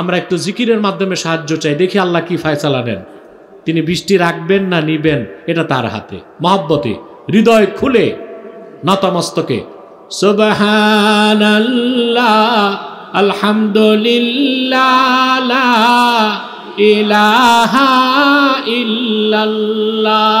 আমরা একটু জিকিরের মাধ্যমে সাহায্য চাই দেখি আল্লাহ কি ফায়সালা নেন তিনি বৃষ্টি রাখবেন না নিবেন এটা তার হাতে মহাব্বতে হৃদয় খুলে নতমস্তকে আলহামদুলিল্লাহ ইলাহা ইল্লাল্লাহ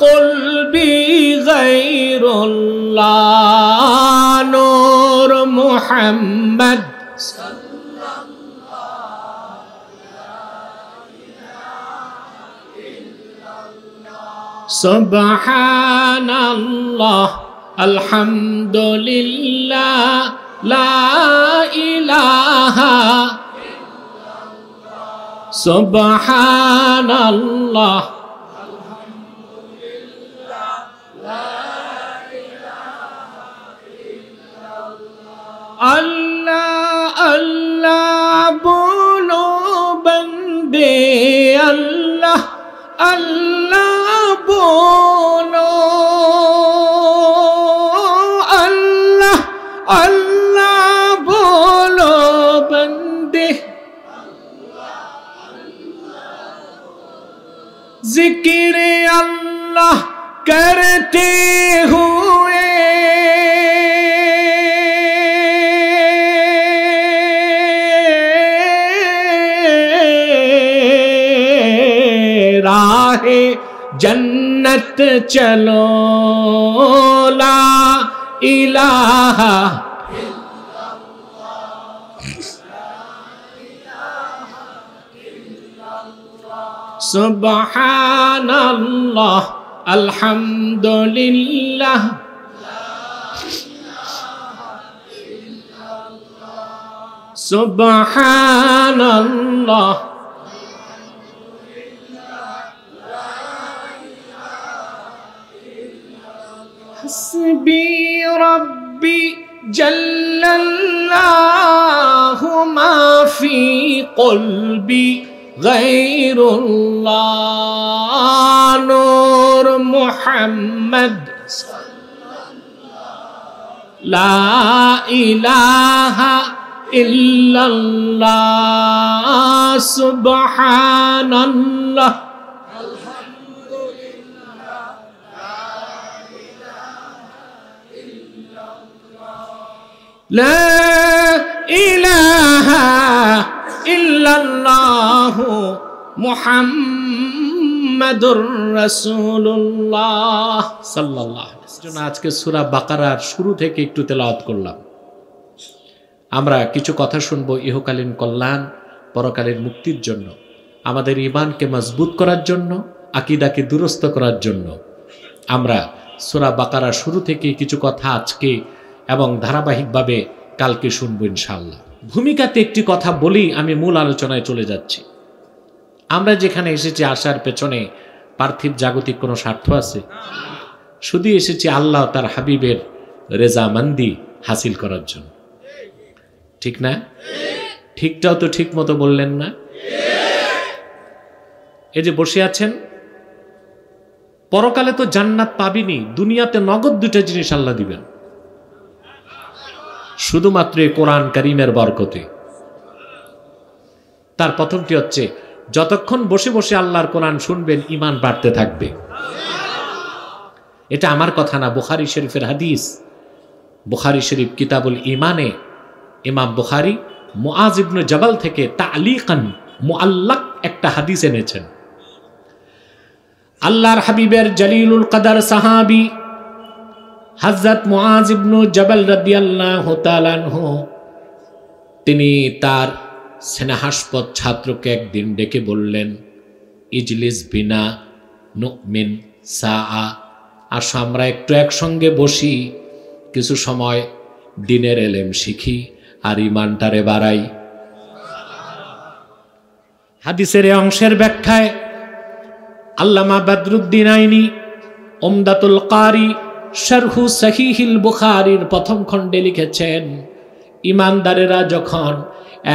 قلبي غير الله نور محمد صلى الله سبحان الله الحمد لله لا إله إلا الله سبحان الله अल्लाह अल्लाह बोलो बंदे अल्लाह अल्लाह बोलो अल्लाह अल्लाह बोलो बंदे जिक्र अल्लाह करते हुए করতে চলো লা ইলাহা سبحان الله الحمد لله سبحان الله حسبي ربي جل الله ما في قلبي غير الله نور محمد لا إله إلا الله سبحان الله لا إله إلا الله আজকে সূরা বাকারার শুরু থেকে একটু তেলাওয়াত করলাম আমরা কিছু কথা শুনবো ইহকালীন কল্যাণ পরকালীন মুক্তির জন্য আমাদের ইমানকে মজবুত করার জন্য আকিদাকে দুরস্ত করার জন্য আমরা সূরা বাকারার শুরু থেকে কিছু কথা আজকে এবং ধারাবাহিকভাবে কালকে শুনবো ইনশাল্লাহ ভূমিকাতে একটি কথা বলি আমি মূল আলোচনায় চলে যাচ্ছি আমরা যেখানে এসেছি আসার পেছনে পার্থিব জাগতিক কোনো স্বার্থ আছে শুধু এসেছি আল্লাহ তার হাবিবের রেজা মান্দি হাসিল করার জন্য ঠিক না ঠিকটাও তো ঠিক মতো বললেন না এই যে বসে আছেন পরকালে তো জান্নাত পাবিনি দুনিয়াতে নগদ দুটা জিনিস আল্লাহ দিবেন শুধুমাত্র কোরআন করিমের বরকতে তার প্রথমটি হচ্ছে যতক্ষণ বসে বসে আল্লাহর কোরআন শুনবেন ইমান বাড়তে থাকবে এটা আমার কথা না বুখারি শরীফের হাদিস বুখারি শরীফ কিতাবুল ইমানে ইমাম বুখারি মুআজিবনু জবাল থেকে তালিকান মুআল্লাক একটা হাদিস এনেছেন আল্লাহর হাবিবের জলিলুল কাদার সাহাবি হাজরাত মহাজিবনু জবাল রাদিয়াল্লাহ তালানহ তিনি তার সেনাহাসপদ ছাত্রকে একদিন ডেকে বললেন ইজলিস বিনা নুকমিন সা আ আসো আমরা একটু একসঙ্গে বসি কিছু সময় দিনের এলেম শিখি আর ইমানটারে বাড়াই হাদিসের অংশের ব্যাখ্যায় আল্লামা বাদরুদ্দিন আইনি ওমদাতুল কারি শারহু সহিহিল বুখারির প্রথম খণ্ডে লিখেছেন ইমানদারেরা যখন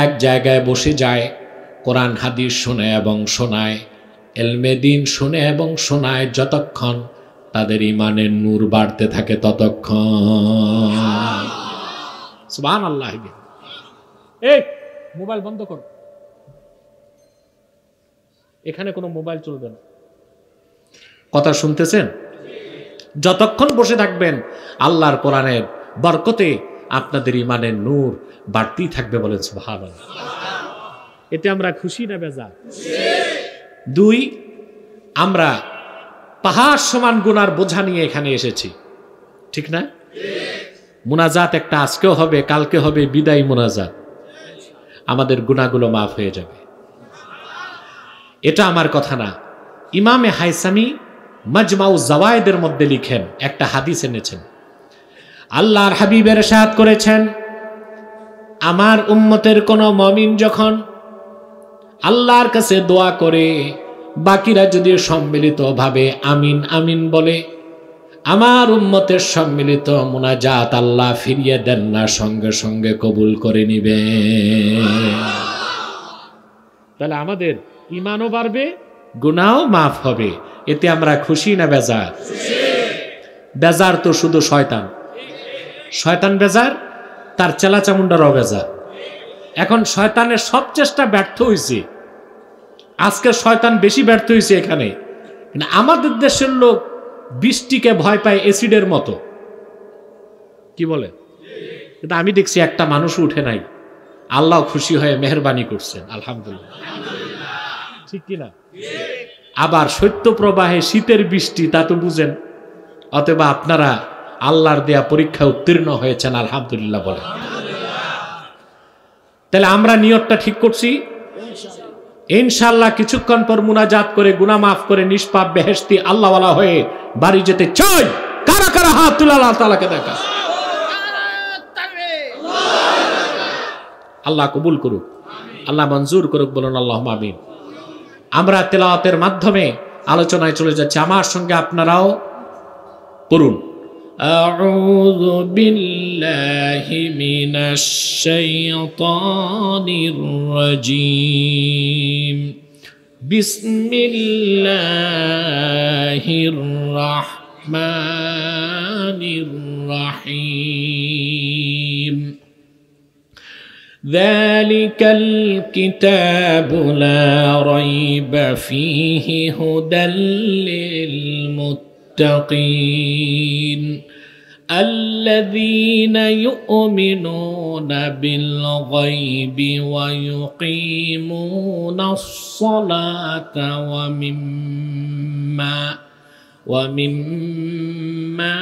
এক জায়গায় বসে যায় কোরআন হাদিস শুনে এবং শোনায় এলমেদিন শুনে এবং শোনায় যতক্ষণ তাদের ইমানের নূর বাড়তে থাকে ততক্ষণ আল্লাহ এই মোবাইল বন্ধ করো এখানে কোনো মোবাইল চলবে না কথা শুনতেছেন যতক্ষণ বসে থাকবেন আল্লাহর কোরআনের বরকতে আপনাদের ইমানের নূর বাড়তেই থাকবে বলেন ভাব এতে আমরা খুশি না বেজা দুই আমরা পাহাড় সমান গুনার বোঝা নিয়ে এখানে এসেছি ঠিক না মোনাজাত একটা আজকেও হবে কালকে হবে বিদায় মোনাজাত আমাদের গুণাগুলো মাফ হয়ে যাবে এটা আমার কথা না ইমামে হাইসামি মাজমাউ জওয়ায়েদের মধ্যে লিখেন একটা হাদিস এনেছেন আল্লাহর হাবিবের সাথ করেছেন আমার উম্মতের কোনো মমিন যখন আল্লাহর কাছে দোয়া করে বাকিরা যদি সম্মিলিতভাবে আমিন আমিন বলে আমার উম্মতের সম্মিলিত মোনাজাত আল্লাহ ফিরিয়ে দেন না সঙ্গে সঙ্গে কবুল করে নিবে তাহলে আমাদের ইমানও বাড়বে গুনাও মাফ হবে এতে আমরা খুশি না বেজার বেজার তো শুধু শয়তান শয়তান বেজার তার চেলা চামুন্ডার বেজার এখন শয়তানের সব চেষ্টা ব্যর্থ হয়েছে আজকে শয়তান বেশি ব্যর্থ হয়েছে এখানে মানে আমাদের দেশের লোক বৃষ্টিকে ভয় পায় এসিডের মতো কি বলে কিন্তু আমি দেখছি একটা মানুষ উঠে নাই আল্লাহ খুশি হয়ে মেহরবানি করছেন আলহামদুলিল্লাহ ঠিক কিনা আবার সত্য প্রবাহে শীতের বৃষ্টি তা তো বুঝেন অথবা আপনারা আল্লাহর দেয়া পরীক্ষা উত্তীর্ণ হয়েছেন আলহামদুলিল্লাহ বলে তাহলে আমরা নিয়তটা ঠিক করছি ইনশাল্লাহ কিছুক্ষণ পর মুনাজাত করে গুনা মাফ করে নিষ্পাপ বেহেস্তি আল্লাহওয়ালা হয়ে বাড়ি যেতে চাই কারা কারা হাত তুলে আল্লাহ তালাকে দেখা আল্লাহ কবুল করুক আল্লাহ মঞ্জুর করুক বলুন আল্লাহ মামিন আমরা তেলাওয়াতের মাধ্যমে আলোচনায় চলে যাচ্ছি আমার সঙ্গে আপনারাও পড়ুন أعوذ بالله من الشيطان الرجيم بسم الله الرحمن الرحيم ذلك الكتاب لا ريب فيه هدى للمتقين الذين يؤمنون بالغيب ويقيمون الصلاه ومما ومما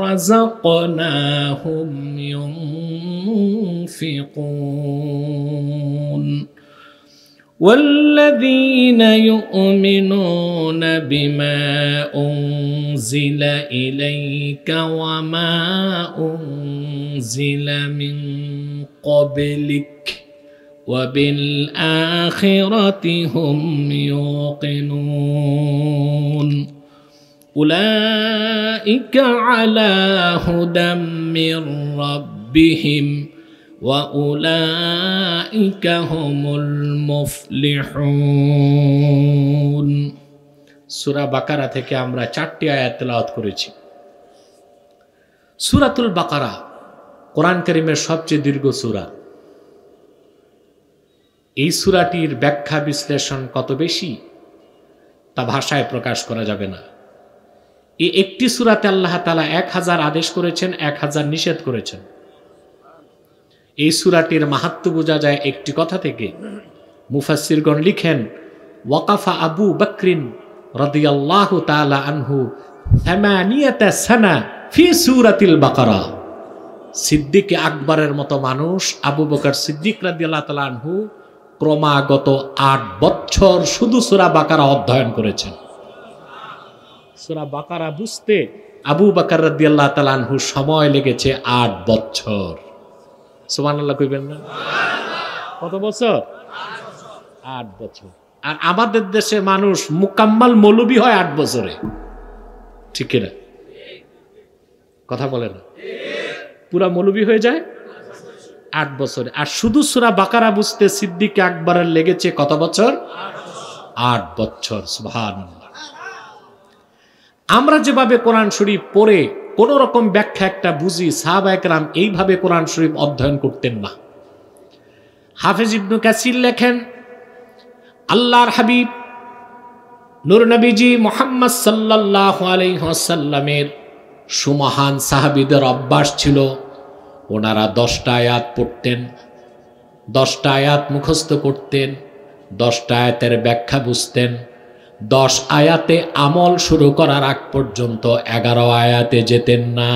رزقناهم ينفقون والذين يؤمنون بما انزل اليك وما انزل من قبلك وبالاخره هم يوقنون أولئك على هدى من ربهم وأولئك هم المفلحون সুরা বাকারা থেকে আমরা চারটি আয়াত তেলাওয়াত করেছি সুরাতুল বাকারা কোরআন করিমের সবচেয়ে দীর্ঘ সুরা এই সুরাটির ব্যাখ্যা বিশ্লেষণ কত বেশি তা ভাষায় প্রকাশ করা যাবে না এই একটি সুরাতে আল্লাহ তালা এক হাজার আদেশ করেছেন এক হাজার নিষেধ করেছেন এই সুরাটির মাহাত্ম বোঝা যায় একটি কথা থেকে মুফাসিরগণ লিখেন ওয়াকাফা আবু বকরিন রদিয়াল্লাহ তালা আনহু সানা ফি সুরাতিল বাকারা সিদ্দিক আকবরের মতো মানুষ আবু বকর সিদ্দিক রাদিয়াল্লাহ তালা আনহু ক্রমাগত আট বছর শুধু সুরা বাকারা অধ্যয়ন করেছেন সুরা বাকারা বুঝতে আবু বাকার রাদিয়াল্লাহ তালানহু সময় লেগেছে আট বছর সুমান আল্লাহ কইবেন না কত বছর আট বছর আর আমাদের দেশে মানুষ মুকাম্মাল মৌলবী হয় আট বছরে ঠিক কিনা কথা বলে না পুরা মৌলবী হয়ে যায় আট বছরে আর শুধু সুরা বাকারা বুঝতে সিদ্দিক একবারের লেগেছে কত বছর আট বছর সুভান আমরা যেভাবে কোরআন শরীফ পড়ে কোন রকম ব্যাখ্যা একটা বুঝি একরাম এইভাবে কোরআন শরীফ অধ্যয়ন করতেন না হাফেজ ইবনু কাসির লেখেন আল্লাহর হাবিব নুরনবীজি মোহাম্মদ সাল্লাহ আলহ্লামের সুমহান সাহাবিদের অভ্যাস ছিল ওনারা দশটা আয়াত পড়তেন দশটা আয়াত মুখস্থ করতেন দশটা আয়াতের ব্যাখ্যা বুঝতেন দশ আয়াতে আমল শুরু করার আগ পর্যন্ত এগারো আয়াতে যেতেন না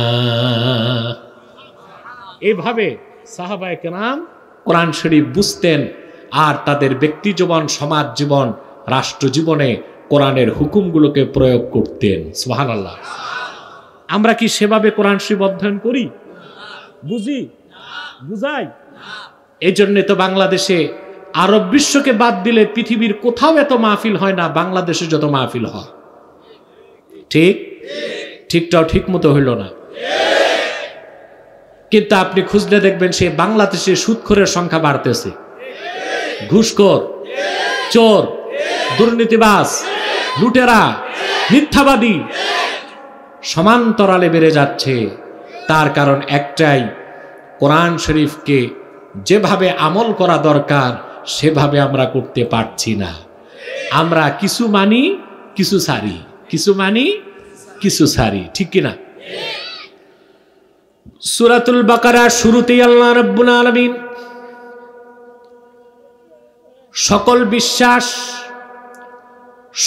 এভাবে সাহাবায় কেনাম কোরআন শরীফ বুঝতেন আর তাদের ব্যক্তি জীবন সমাজ জীবন রাষ্ট্র জীবনে কোরআনের হুকুমগুলোকে প্রয়োগ করতেন সোহান আল্লাহ আমরা কি সেভাবে কোরআন শরীফ অধ্যয়ন করি বুঝি বুঝাই এই জন্যে তো বাংলাদেশে আরব বিশ্বকে বাদ দিলে পৃথিবীর কোথাও এত মাহফিল হয় না বাংলাদেশে যত মাহফিল হয় ঠিক ঠিকটাও ঠিক মতো হইল না কিন্তু আপনি খুঁজলে দেখবেন সে বাংলাদেশে সুদখোরের সংখ্যা বাড়তেছে ঘুষখোর চোর দুর্নীতিবাস লুটেরা মিথ্যাবাদী সমান্তরালে বেড়ে যাচ্ছে তার কারণ একটাই কোরআন শরীফকে যেভাবে আমল করা দরকার সেভাবে আমরা করতে পারছি না আমরা কিছু মানি কিছু সারি কিছু মানি কিছু সারি ঠিক কিনা সুরাতুল বাকারা শুরুতে আল্লাহ রব্বুল আলমিন সকল বিশ্বাস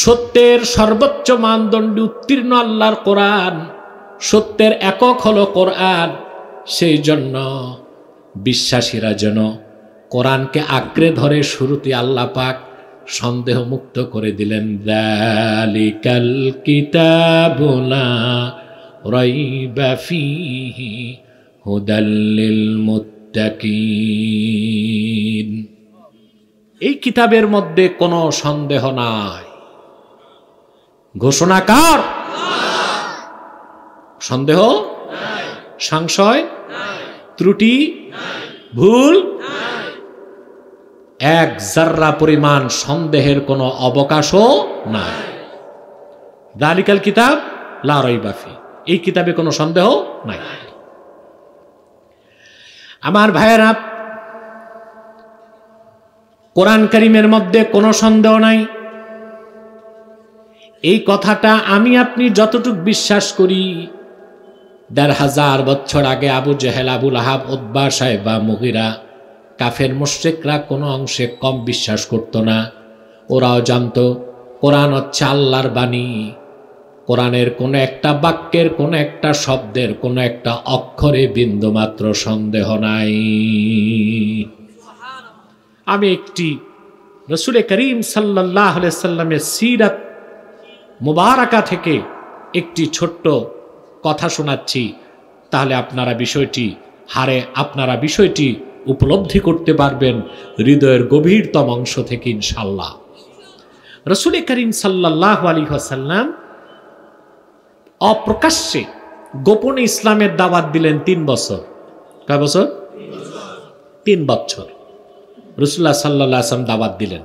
সত্যের সর্বোচ্চ মানদণ্ড উত্তীর্ণ আল্লাহর কোরআন সত্যের একক হল কোরআন সেই জন্য বিশ্বাসীরা যেন কোরআনকে আঁকড়ে ধরে শুরুতে আল্লাহ পাক সন্দেহ মুক্ত করে দিলেন দালিকাল কিতাবুলা রই ব্যাফি হুদাল্লিল মুত্তাকিন এই কিতাবের মধ্যে কোনো সন্দেহ নাই ঘোষণাকার সন্দেহ সংশয় ত্রুটি ভুল এক জার্রা পরিমাণ সন্দেহের কোনো অবকাশও নাই দালিকাল কিতাব লারই বাফি এই কিতাবে কোনো সন্দেহ নাই আমার ভাইয়েরা কোরআন করিমের মধ্যে কোনো সন্দেহ নাই এই কথাটা আমি আপনি যতটুক বিশ্বাস করি দেড় হাজার বছর আগে আবু জেহেল আবুল আহাব উদ্বাস সাহেব বা মহিরা কাফের মোশ্রেকরা কোনো অংশে কম বিশ্বাস করত না ওরাও জানত কোরআন হচ্ছে আল্লাহর বাণী কোরআনের কোনো একটা বাক্যের কোনো একটা শব্দের কোনো একটা অক্ষরে বিন্দুমাত্র সন্দেহ নাই আমি একটি রসুলে করিম সাল্লাহ সাল্লামের সিরাত মুবারাকা থেকে একটি ছোট্ট কথা শোনাচ্ছি তাহলে আপনারা বিষয়টি হারে আপনারা বিষয়টি উপলব্ধি করতে পারবেন হৃদয়ের গভীরতম অংশ থেকে ইনশাল্লাহ রসুল করিম সাল্লাহ আলী হাসাল্লাম অপ্রকাশ্যে গোপনে ইসলামের দাওয়াত দিলেন তিন বছর কয় বছর তিন বছর রসুল্লাহ সাল্লাহ আসলাম দাওয়াত দিলেন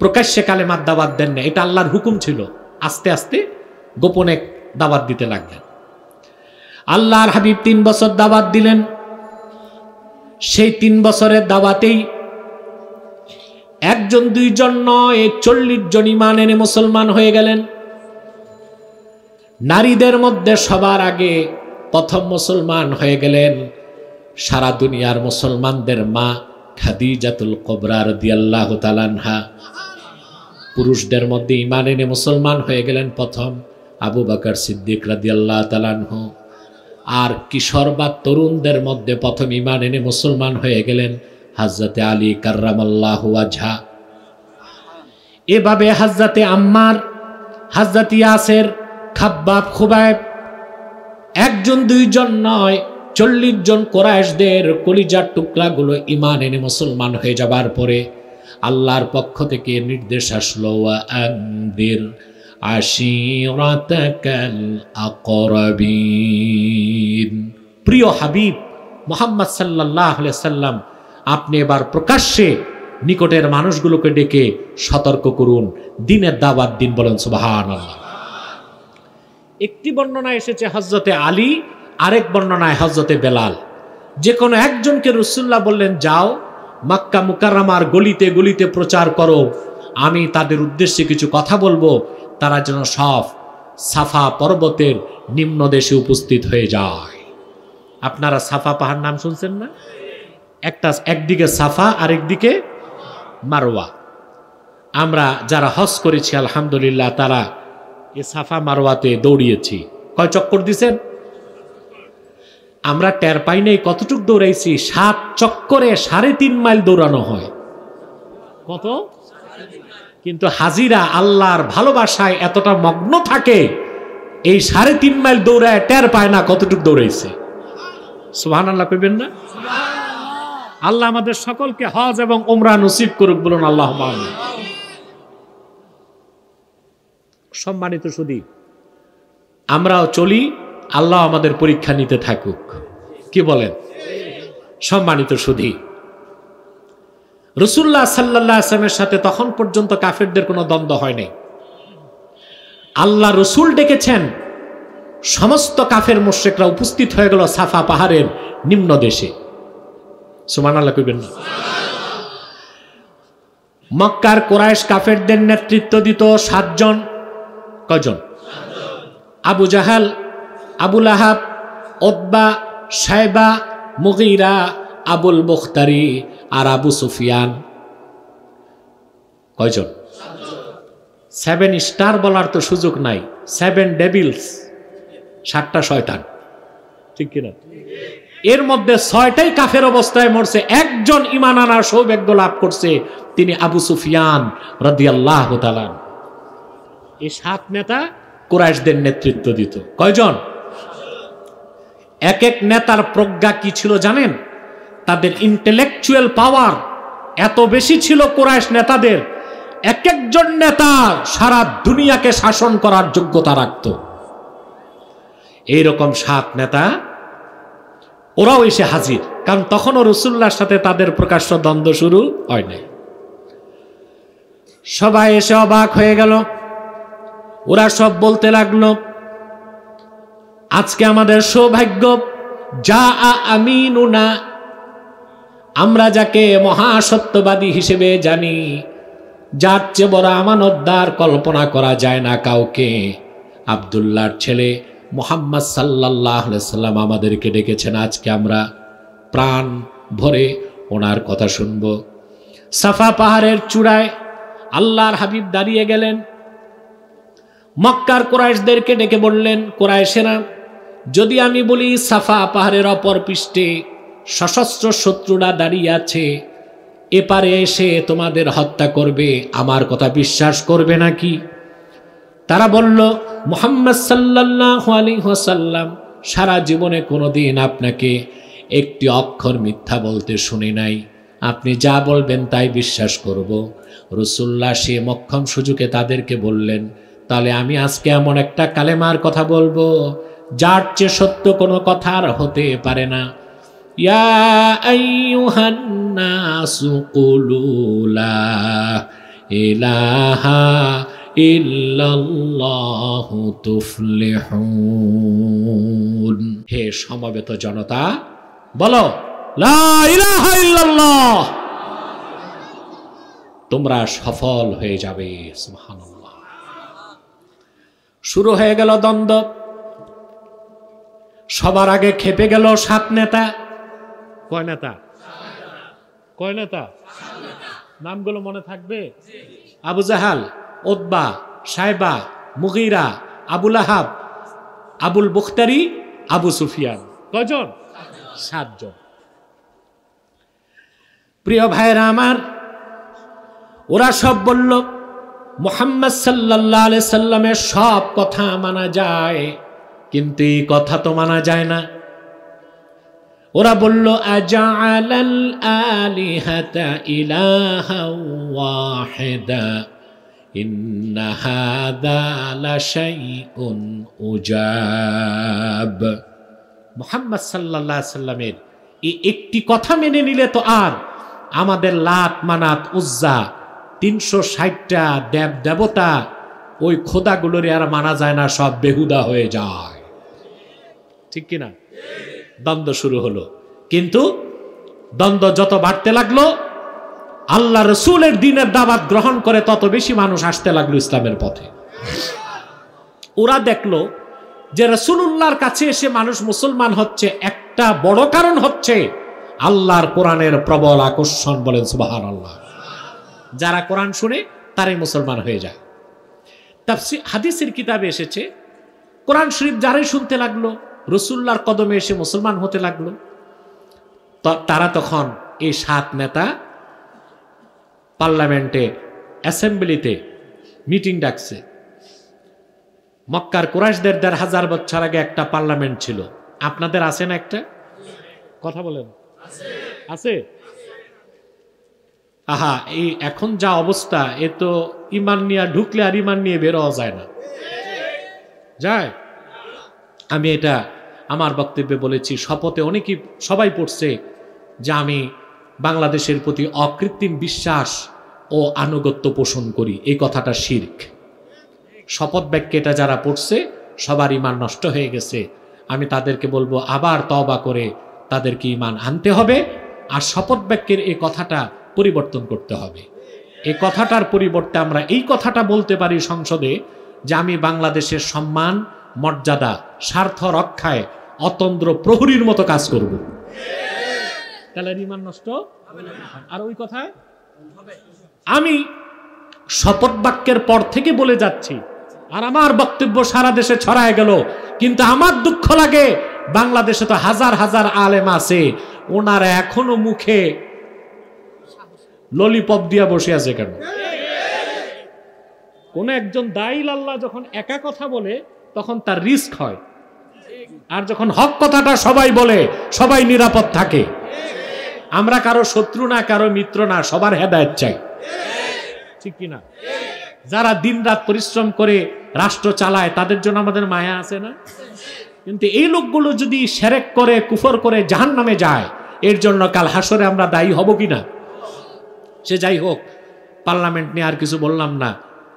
প্রকাশ্যে কালেমার দাবাত দেন না এটা আল্লাহর হুকুম ছিল আস্তে আস্তে গোপনে দাওয়াত দিতে লাগলেন আল্লাহর হাবিব তিন বছর দাবাত দিলেন সেই তিন বছরের দাওয়াতেই একজন দুইজন নয় চল্লিশ জন ইমান এনে মুসলমান হয়ে গেলেন নারীদের মধ্যে সবার আগে প্রথম মুসলমান হয়ে গেলেন সারা দুনিয়ার মুসলমানদের মা খাদি জাতুল কবরার দিয়াল্লাহ তালানহা পুরুষদের মধ্যে ইমান এনে মুসলমান হয়ে গেলেন প্রথম আবু বাকর সিদ্দিক রাদিয়াল্লাহ তালানহ আর কিশোর বা তরুণদের মধ্যে প্রথম ইমান এনে মুসলমান হয়ে গেলেন হাজরতে আলী কার্রামাল্লাহ ঝা এভাবে হাজরাতে আম্মার হাজরাত ইয়াসের খাব্বাব খুবায়ব একজন দুইজন নয় চল্লিশ জন কোরআশদের কলিজার টুকরাগুলো ইমান এনে মুসলমান হয়ে যাবার পরে আল্লাহর পক্ষ থেকে নির্দেশ আসলো আন্দির আশিরাতাকাল আকরাবিন প্রিয় হাবিব মোহাম্মদ সাল্লাহ সাল্লাম আপনি এবার প্রকাশ্যে নিকটের মানুষগুলোকে ডেকে সতর্ক করুন দিনের দাবার দিন বলেন সুবাহান একটি বর্ণনায় এসেছে হজরতে আলী আরেক বর্ণনায় হজরতে বেলাল যে কোনো একজনকে রসুল্লাহ বললেন যাও মাক্কা মুকাররমার গলিতে গলিতে প্রচার করো আমি তাদের উদ্দেশ্যে কিছু কথা বলবো তারা যেন সব সাফা পর্বতের নিম্নদেশে উপস্থিত হয়ে যায় আপনারা সাফা পাহাড় নাম শুনছেন না একটা একদিকে সাফা আরেকদিকে মারোয়া আমরা যারা হস করেছি আলহামদুলিল্লাহ তারা এ সাফা মারোয়াতে দৌড়িয়েছি কয় চক্কর দিছেন আমরা টের পাই নেই কতটুক দৌড়াইছি সাত চক্করে সাড়ে তিন মাইল দৌড়ানো হয় কত কিন্তু হাজিরা আল্লাহর ভালোবাসায় এতটা মগ্ন থাকে এই সাড়ে তিন মাইল দৌড়ায় টের পায় না কতটুকু দৌড়েছে সুহান আল্লাহ কইবেন না আল্লাহ আমাদের সকলকে হজ এবং ওমরা নসিব করুক বলুন আল্লাহ সম্মানিত সুদী আমরাও চলি আল্লাহ আমাদের পরীক্ষা নিতে থাকুক কি বলেন সম্মানিত সুধী রসুল্লাহ সাল্লাহ আসলামের সাথে তখন পর্যন্ত কাফেরদের কোনো দ্বন্দ্ব হয় নাই আল্লাহ রসুল ডেকেছেন সমস্ত কাফের মোশেকরা উপস্থিত হয়ে গেল সাফা পাহাড়ের নিম্ন দেশে সুমান আল্লাহ কইবেন না মক্কার কোরাইশ কাফেরদের নেতৃত্ব দিত সাতজন কজন আবু জাহাল আবুল আহাব ওদ্বা সাইবা মুগিরা আবুল বখতারি আর আবু সুফিয়ান কয়জন সেভেন স্টার বলার তো সুযোগ নাই সেভেন ডেভিলস সাতটা শয়তান ঠিক কিনা এর মধ্যে ছয়টাই কাফের অবস্থায় মরছে একজন ইমান আনার সৌভাগ্য লাভ করছে তিনি আবু সুফিয়ান রাদিয়াল্লাহ তালান এই সাত নেতা কোরাইশদের নেতৃত্ব দিত কয়জন এক এক নেতার প্রজ্ঞা কি ছিল জানেন তাদের ইন্টেলেকচুয়াল পাওয়ার এত বেশি ছিল কোরআশ নেতাদের এক একজন নেতা সারা দুনিয়াকে শাসন করার যোগ্যতা রাখত এইরকম সাত নেতা ওরাও এসে হাজির কারণ তখনও রসুল্লার সাথে তাদের প্রকাশ্য দ্বন্দ্ব শুরু হয় নাই সবাই এসে অবাক হয়ে গেল ওরা সব বলতে লাগল আজকে আমাদের সৌভাগ্য যা আমিনুনা আমরা যাকে মহাসত্যবাদী হিসেবে জানি যার চেয়ে বড় আমানতদার কল্পনা করা যায় না কাউকে আবদুল্লার ছেলে মোহাম্মদ সাল্লাহ সাল্লাম আমাদেরকে ডেকেছেন আজকে আমরা প্রাণ ভরে ওনার কথা শুনব সাফা পাহাড়ের চূড়ায় আল্লাহর হাবিব দাঁড়িয়ে গেলেন মক্কার কোরআশদেরকে ডেকে বললেন কোরআশেরা যদি আমি বলি সাফা পাহাড়ের অপর পৃষ্ঠে সশস্ত্র শত্রুরা দাঁড়িয়ে আছে এপারে এসে তোমাদের হত্যা করবে আমার কথা বিশ্বাস করবে নাকি তারা বলল মোহাম্মদ সাল্লাহ আলী হাসাল্লাম সারা জীবনে কোনো দিন আপনাকে একটি অক্ষর মিথ্যা বলতে শুনি নাই আপনি যা বলবেন তাই বিশ্বাস করব রসুল্লাহ সে মক্ষম সুযোগে তাদেরকে বললেন তাহলে আমি আজকে এমন একটা কালেমার কথা বলবো যার চেয়ে সত্য কোনো কথা আর হতে পারে না يا أيها الناس قولوا لا إله إلا الله تفلحون হে সমবেত জনতা বলো লা তোমরা সফল হয়ে যাবে শুরু হয়ে গেল দ্বন্দ্ব সবার আগে খেপে গেল সাত নেতা কয় নেতা কয় নেতা নামগুলো মনে থাকবে আবু জাহাল ওদ্বা সাহেবা মুগিরা আবুল আহাব আবুল বুখতারি আবু সুফিয়ান কজন সাতজন প্রিয় ভাইরা আমার ওরা সব বলল মোহাম্মদ সাল্লাহ সাল্লামের সব কথা মানা যায় কিন্তু এই কথা তো মানা যায় না ওরা বলল আজাল আলিহাতা ইলাহা ওয়াহিদা ইন্ন সাল্লামের এই একটি কথা মেনে নিলে তো আর আমাদের লাত মানাত উজ্জা তিনশো ষাটটা দেব দেবতা ওই খোদাগুলোরই আর মানা যায় না সব বেহুদা হয়ে যায় ঠিক কিনা দ্বন্দ্ব শুরু হলো কিন্তু দ্বন্দ্ব যত বাড়তে লাগলো আল্লাহ রসুলের দিনের দাবাত গ্রহণ করে তত বেশি মানুষ আসতে লাগলো ইসলামের পথে ওরা দেখলো যে রসুল্লাহর কাছে এসে মানুষ মুসলমান হচ্ছে একটা বড় কারণ হচ্ছে আল্লাহর কোরআনের প্রবল আকর্ষণ বলেন সুবাহান আল্লাহ যারা কোরআন শুনে তারাই মুসলমান হয়ে যায় তা হাদিসের কিতাবে এসেছে কোরআন শরীফ যারাই শুনতে লাগলো রসুল্লার কদমে এসে মুসলমান হতে লাগলো তারা তখন এই সাত নেতা পার্লামেন্টে অ্যাসেম্বলিতে মিটিং ডাকছে মক্কার কোরাইশদের দেড় হাজার বছর আগে একটা পার্লামেন্ট ছিল আপনাদের আছে না একটা কথা বলেন আছে আহা এই এখন যা অবস্থা এ তো ইমান নিয়ে ঢুকলে আর ইমান নিয়ে বেরোয়া যায় না যায় আমি এটা আমার বক্তব্যে বলেছি শপথে অনেকেই সবাই পড়ছে যে আমি বাংলাদেশের প্রতি অকৃত্রিম বিশ্বাস ও আনুগত্য পোষণ করি এই কথাটা শির্ক শপথ ব্যাক্যটা যারা পড়ছে সবার ইমান নষ্ট হয়ে গেছে আমি তাদেরকে বলবো আবার তবা করে তাদেরকে ইমান আনতে হবে আর শপথ বাক্যের এই কথাটা পরিবর্তন করতে হবে এই কথাটার পরিবর্তে আমরা এই কথাটা বলতে পারি সংসদে যে আমি বাংলাদেশের সম্মান মর্যাদা স্বার্থ রক্ষায় অতন্দ্র প্রহরীর মতো কাজ করব তাহলে ইমান নষ্ট আর ওই কথায় আমি শপথ বাক্যের পর থেকে বলে যাচ্ছি আর আমার বক্তব্য সারা দেশে ছড়ায় গেল কিন্তু আমার দুঃখ লাগে বাংলাদেশে তো হাজার হাজার আলেম আছে ওনারা এখনো মুখে ললিপপ দিয়া বসে আছে কেন কোন একজন দাইল আল্লাহ যখন একা কথা বলে তখন তার রিস্ক হয় আর যখন হক কথাটা সবাই বলে সবাই নিরাপদ থাকে আমরা কারো শত্রু না কারো মিত্র না সবার হেদায়ত চাই ঠিক কিনা যারা দিন রাত পরিশ্রম করে রাষ্ট্র চালায় তাদের জন্য আমাদের মায়া আছে না কিন্তু এই লোকগুলো যদি সেরেক করে কুফর করে জাহান নামে যায় এর জন্য কাল হাসরে আমরা দায়ী হব কিনা সে যাই হোক পার্লামেন্ট নিয়ে আর কিছু বললাম না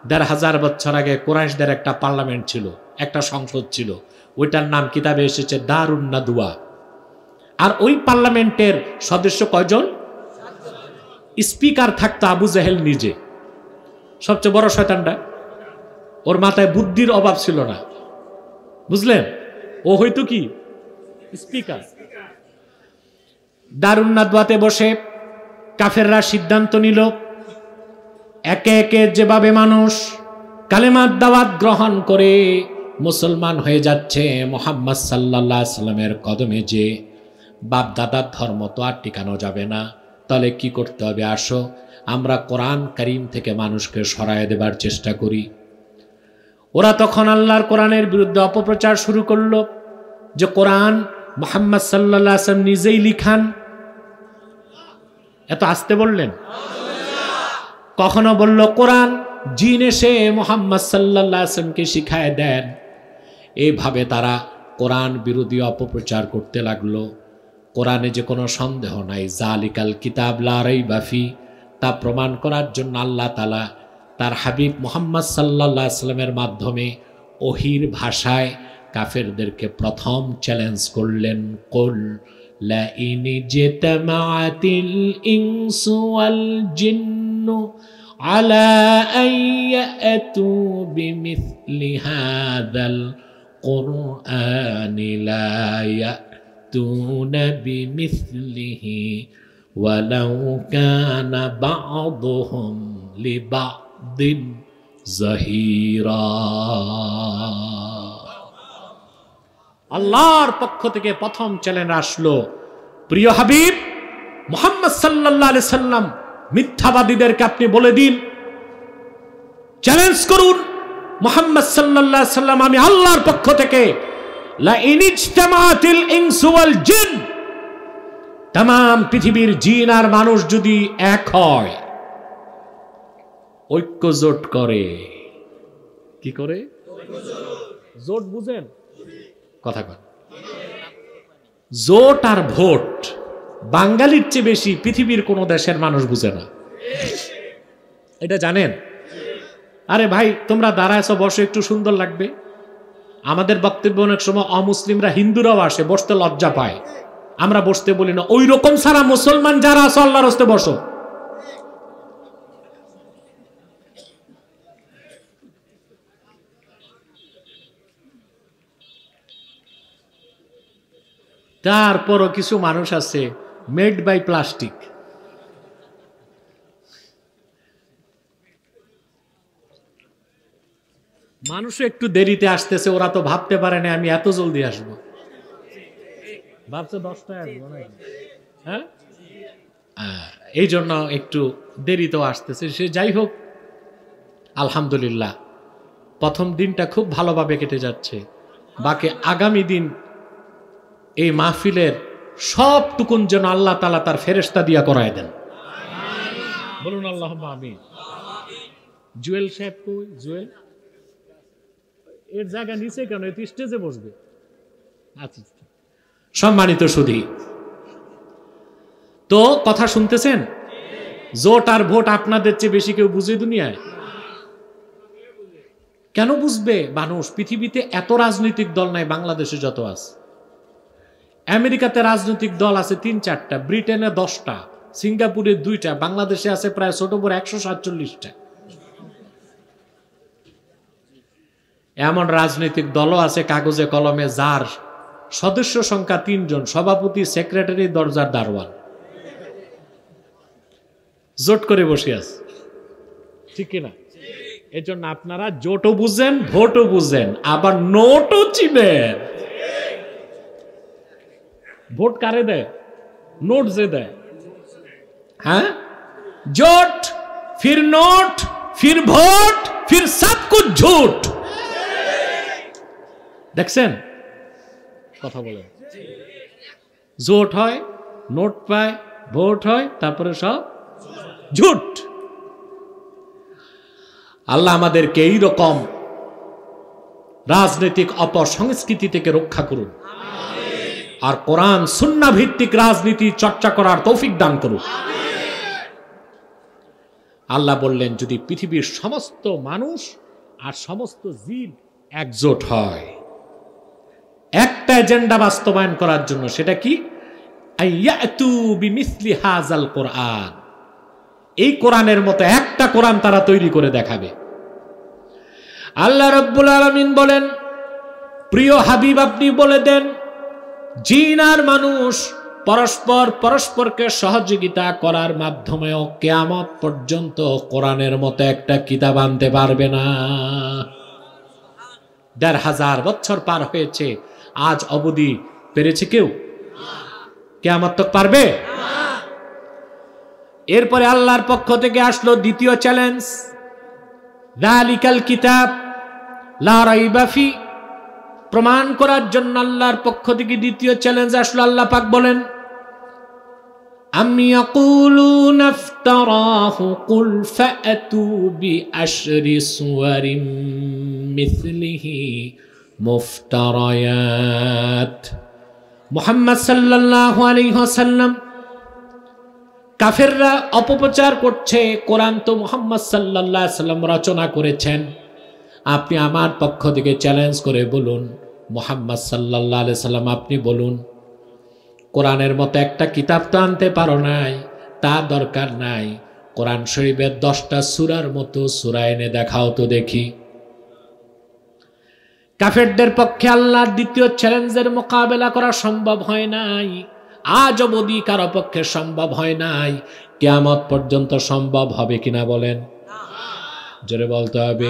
দেড় হাজার বছর আগে কোরাইশদের একটা পার্লামেন্ট ছিল একটা সংসদ ছিল ওইটার নাম কিতাবে এসেছে দারুন্নাদুয়া আর ওই পার্লামেন্টের সদস্য কয়জন স্পিকার থাকতো আবু জাহেল নিজে সবচেয়ে বড় শয়তানটা ওর মাথায় বুদ্ধির অভাব ছিল না বুঝলেন ও হয়তো কি স্পিকার দারুন্নাদুয়াতে বসে কাফেররা সিদ্ধান্ত নিল একে একে যেভাবে মানুষ কালেমার দাওয়াত গ্রহণ করে মুসলমান হয়ে যাচ্ছে মোহাম্মদ সাল্লা সাল্লামের কদমে যে বাপ দাদার ধর্ম তো আর টিকানো যাবে না তাহলে কি করতে হবে আসো আমরা কোরআন করিম থেকে মানুষকে সরায় দেবার চেষ্টা করি ওরা তখন আল্লাহর কোরআনের বিরুদ্ধে অপপ্রচার শুরু করল যে কোরআন মোহাম্মদ সাল্লা আসলাম নিজেই লিখান এত আসতে বললেন কখনো বলল কোরআন জিন এসে মোহাম্মদ সাল্লা আসলামকে শিখায় দেন এভাবে তারা কোরআন বিরোধী অপপ্রচার করতে লাগলো কোরআনে যে কোনো সন্দেহ নাই জালিকাল কিতাব লারাই বাফি তা প্রমাণ করার জন্য আল্লাহ তালা তার হাবিব মোহাম্মদ সাল্লা মাধ্যমে অহির ভাষায় কাফেরদেরকে প্রথম চ্যালেঞ্জ করলেন কোল لئن اجتمعت الإنس والجن على أن يأتوا بمثل هذا القرآن لا يأتون بمثله ولو كان بعضهم لبعض জহিরা আল্লাহর পক্ষ থেকে প্রথম চ্যালেঞ্জ আসলো প্রিয় হাবিব মোহাম্মদ সাল্লাহ সাল্লাম মিথ্যাবাদীদেরকে আপনি বলে দিন চ্যালেঞ্জ করুন মোহাম্মদ সাল্লাহ সাল্লাম আমি আল্লাহর পক্ষ থেকে তাম পৃথিবীর জিন আর মানুষ যদি এক হয় ঐক্য জোট করে কি করে জোট বুঝেন কথা কথা জোট আর ভোট বাঙালির চেয়ে বেশি পৃথিবীর কোনো দেশের মানুষ বুঝে না এটা জানেন আরে ভাই তোমরা দাঁড়ায় বসে একটু সুন্দর লাগবে আমাদের বক্তব্য অনেক সময় অমুসলিমরা হিন্দুরাও আসে বসতে লজ্জা পায় আমরা বসতে বলি না ওই রকম সারা মুসলমান যারা আছে আল্লাহর হস্তে বসো তারপরও কিছু মানুষ আছে মেড বাই প্লাস্টিক মানুষও একটু দেরিতে আসতেছে ওরা তো ভাবতে পারে না আমি এত জলদি আসবো ভাবছে দশটায় আসবো হ্যাঁ এই জন্য একটু দেরিতেও আসতেছে সে যাই হোক আলহামদুলিল্লাহ প্রথম দিনটা খুব ভালোভাবে কেটে যাচ্ছে বাকি আগামী দিন এই মাহফিলের সবটুকুন যেন আল্লাহ তালা তার ফেরেস্তা দিয়া করায় দেন বলুন আল্লাহ আমি জুয়েল সাহেব কই জুয়েল এর জায়গা নিচে কেন এটি স্টেজে বসবে আচ্ছা, আচ্ছা। সম্মানিত সুধী তো কথা শুনতেছেন জোট আর ভোট আপনাদের চেয়ে বেশি কেউ বুঝে দুনিয়ায় কেন বুঝবে মানুষ পৃথিবীতে এত রাজনৈতিক দল নাই বাংলাদেশে যত আছে আমেরিকাতে রাজনৈতিক দল আছে তিন চারটা ব্রিটেনে দশটা সিঙ্গাপুরে দুইটা বাংলাদেশে আছে প্রায় ছোট বড় একশো সাতচল্লিশটা এমন রাজনৈতিক দলও আছে কাগজে কলমে যার সদস্য সংখ্যা তিনজন সভাপতি সেক্রেটারি দরজার দারোয়াল জোট করে বসে আছে ঠিক কিনা এজন্য আপনারা জোটও বুঝেন ভোটও বুঝেন আবার নোটও চিনেন ভোট কারে দেয় নোট যে দেয় হ্যাঁ জোট ফির নোট ফির ভোট ফির সব ঝুট দেখছেন কথা বলে জোট হয় নোট পায় ভোট হয় তারপরে সব ঝুট আল্লাহ আমাদেরকে এই রকম রাজনৈতিক অপসংস্কৃতি থেকে রক্ষা করুন আর কোরআন সুন্না ভিত্তিক রাজনীতি চর্চা করার তৌফিক দান করুক আল্লাহ বললেন যদি পৃথিবীর সমস্ত মানুষ আর সমস্ত জীব একজোট হয় একটা এজেন্ডা বাস্তবায়ন করার জন্য সেটা কি কোরআন এই কোরআনের মতো একটা কোরআন তারা তৈরি করে দেখাবে আল্লাহ রব্বুল আলমিন বলেন প্রিয় হাবিব আপনি বলে দেন জিন আর মানুষ পরস্পর পরস্পরকে সহযোগিতা করার মাধ্যমেও কেয়ামত পর্যন্ত কোরআনের মতো একটা কিতাব আনতে পারবে না দেড় হাজার বছর পার হয়েছে আজ অবধি পেরেছে কেউ কেয়ামত তো পারবে এরপরে আল্লাহর পক্ষ থেকে আসলো দ্বিতীয় চ্যালেঞ্জ লিকাল কিতাব লারাইবাফি প্রমাণ করার জন্য আল্লাহর পক্ষ থেকে দ্বিতীয় চ্যালেঞ্জ আসলো আল্লাহ পাক বলেন আমি মোহাম্মদ কাফেররা অপপ্রচার করছে কোরআন তো মোহাম্মদ সাল্লাল্লাহু সাল্লাম রচনা করেছেন আপনি আমার পক্ষ থেকে চ্যালেঞ্জ করে বলুন মোহাম্মদ সাল্লাহ সাল্লাম আপনি বলুন কোরআনের মতো একটা কিতাব তো আনতে পারো নাই তা দরকার নাই কোরআন শরীফের দশটা সুরার মতো সুরা এনে দেখাও তো দেখি কাফেরদের পক্ষে আল্লাহর দ্বিতীয় চ্যালেঞ্জের মোকাবেলা করা সম্ভব হয় নাই আজ অবধি কারো পক্ষে সম্ভব হয় নাই কেয়ামত পর্যন্ত সম্ভব হবে কিনা বলেন জোরে বলতে হবে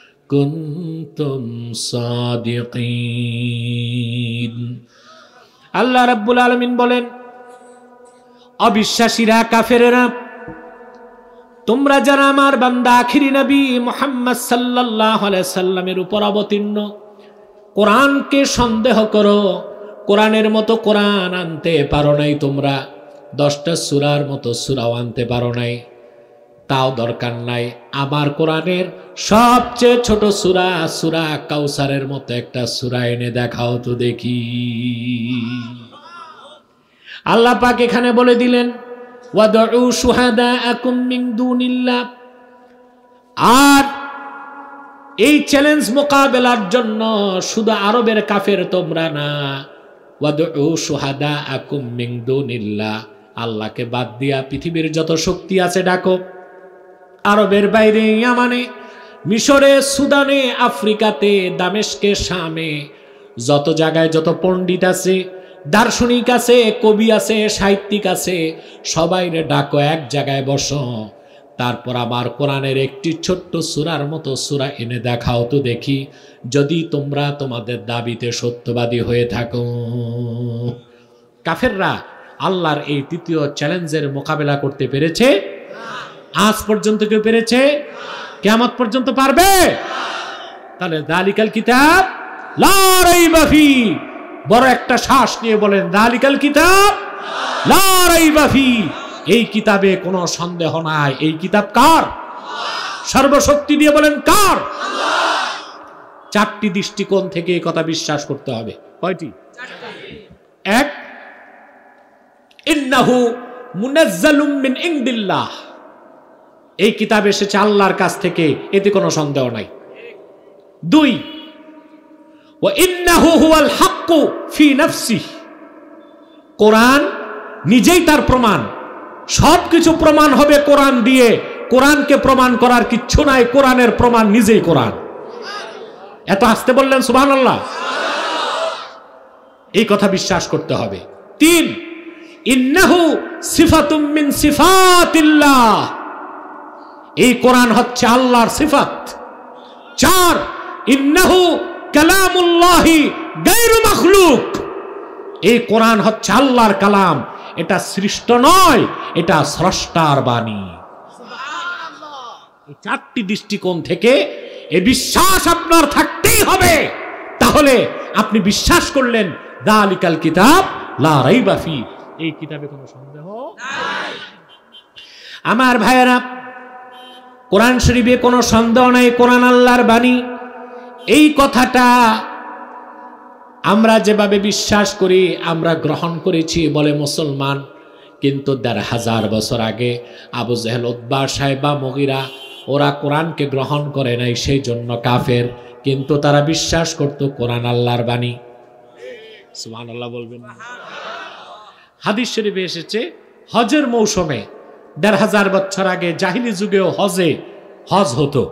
কুন্তুম সাদিকিন আল্লাহ রাব্বুল আলামিন বলেন অবিশ্বাসীরা কাফেরেরা তোমরা যারা আমার বান্দা আখিরি নবী মোহাম্মদ আলাইহি সাল্লামের উপর অবতীর্ণ কোরআনকে সন্দেহ করো কোরআনের মতো কোরআন আনতে পারো নাই তোমরা দশটা সুরার মতো সুরাও আনতে পারো নাই তাও দরকার নাই আমার কোরআনের সবচেয়ে ছোট সুরা সুরা কাউসারের মতো একটা সুরা এনে দেখাও তো দেখি আল্লাহ পাক এখানে বলে দিলেন সুহাদা আর এই চ্যালেঞ্জ মোকাবেলার জন্য শুধু আরবের কাফের তোমরা না সুহাদা আকুম মিন আল্লাহকে বাদ দিয়া পৃথিবীর যত শক্তি আছে ডাকো আরবের বাইরে ইয়ামানে মিশরে সুদানে আফ্রিকাতে দামেশকে শামে যত জায়গায় যত পণ্ডিত আছে দার্শনিক আছে কবি আছে সাহিত্যিক আছে সবাইরে ডাকো এক জায়গায় বসো তারপর আমার কোরআনের একটি ছোট্ট সুরার মতো সুরা এনে দেখাও তো দেখি যদি তোমরা তোমাদের দাবিতে সত্যবাদী হয়ে থাকো কাফেররা আল্লাহর এই তৃতীয় চ্যালেঞ্জের মোকাবেলা করতে পেরেছে আজ পর্যন্ত কেউ পেরেছে কেমত পর্যন্ত পারবে তাহলে দালিকাল কিতাব লারাই বাফি বড় একটা শ্বাস নিয়ে বলেন দালিকাল কিতাব লারাই বাফি এই কিতাবে কোনো সন্দেহ নাই এই কিতাব কার সর্বশক্তি দিয়ে বলেন কার চারটি দৃষ্টিকোণ থেকে এই কথা বিশ্বাস করতে হবে কয়টি এক ইন্নাহু মুনাজ্জালুম মিন ইনদিল্লাহ এই কিতাব এসেছে আল্লাহর কাছ থেকে এতে কোনো সন্দেহ নাই দুই ও হাক্কু ফি কোরআন নিজেই তার প্রমাণ সব কিছু প্রমাণ হবে কোরআন দিয়ে কোরআনকে প্রমাণ করার কিচ্ছু নাই কোরআনের প্রমাণ নিজেই কোরআন এত আসতে বললেন সুবাহ আল্লাহ এই কথা বিশ্বাস করতে হবে তিন ইন্নাহু সিফাতুম মিন সিফাতিল্লাহ এই কোরআন হচ্ছে আল্লাহর সিফাত চার ইন্নাহু কালামুল্লাহি গায়রু মখলুক এই কোরআন হচ্ছে আল্লাহর কালাম এটা সৃষ্ট নয় এটা স্রষ্টার বাণী চারটি দৃষ্টিকোণ থেকে এ বিশ্বাস আপনার থাকতেই হবে তাহলে আপনি বিশ্বাস করলেন দালিকাল কিতাব লারাইবাফি এই কিতাবে কোনো সন্দেহ আমার ভাইয়েরা কোরআন শরীফে কোনো সন্দেহ নাই কোরআন আল্লাহর বাণী এই কথাটা আমরা যেভাবে বিশ্বাস করি আমরা গ্রহণ করেছি বলে মুসলমান কিন্তু দেড় হাজার বছর আগে আবু জাহেল উদ্বার সাহেবা মগিরা ওরা কোরআনকে গ্রহণ করে নাই সেই জন্য কাফের কিন্তু তারা বিশ্বাস করত কোরআন আল্লাহর বাণী সুমান আল্লাহ বলবেন হাদিস শরীফে এসেছে হজের মৌসুমে দেড় হাজার বছর আগে জাহিলি যুগেও হজে হজ হতো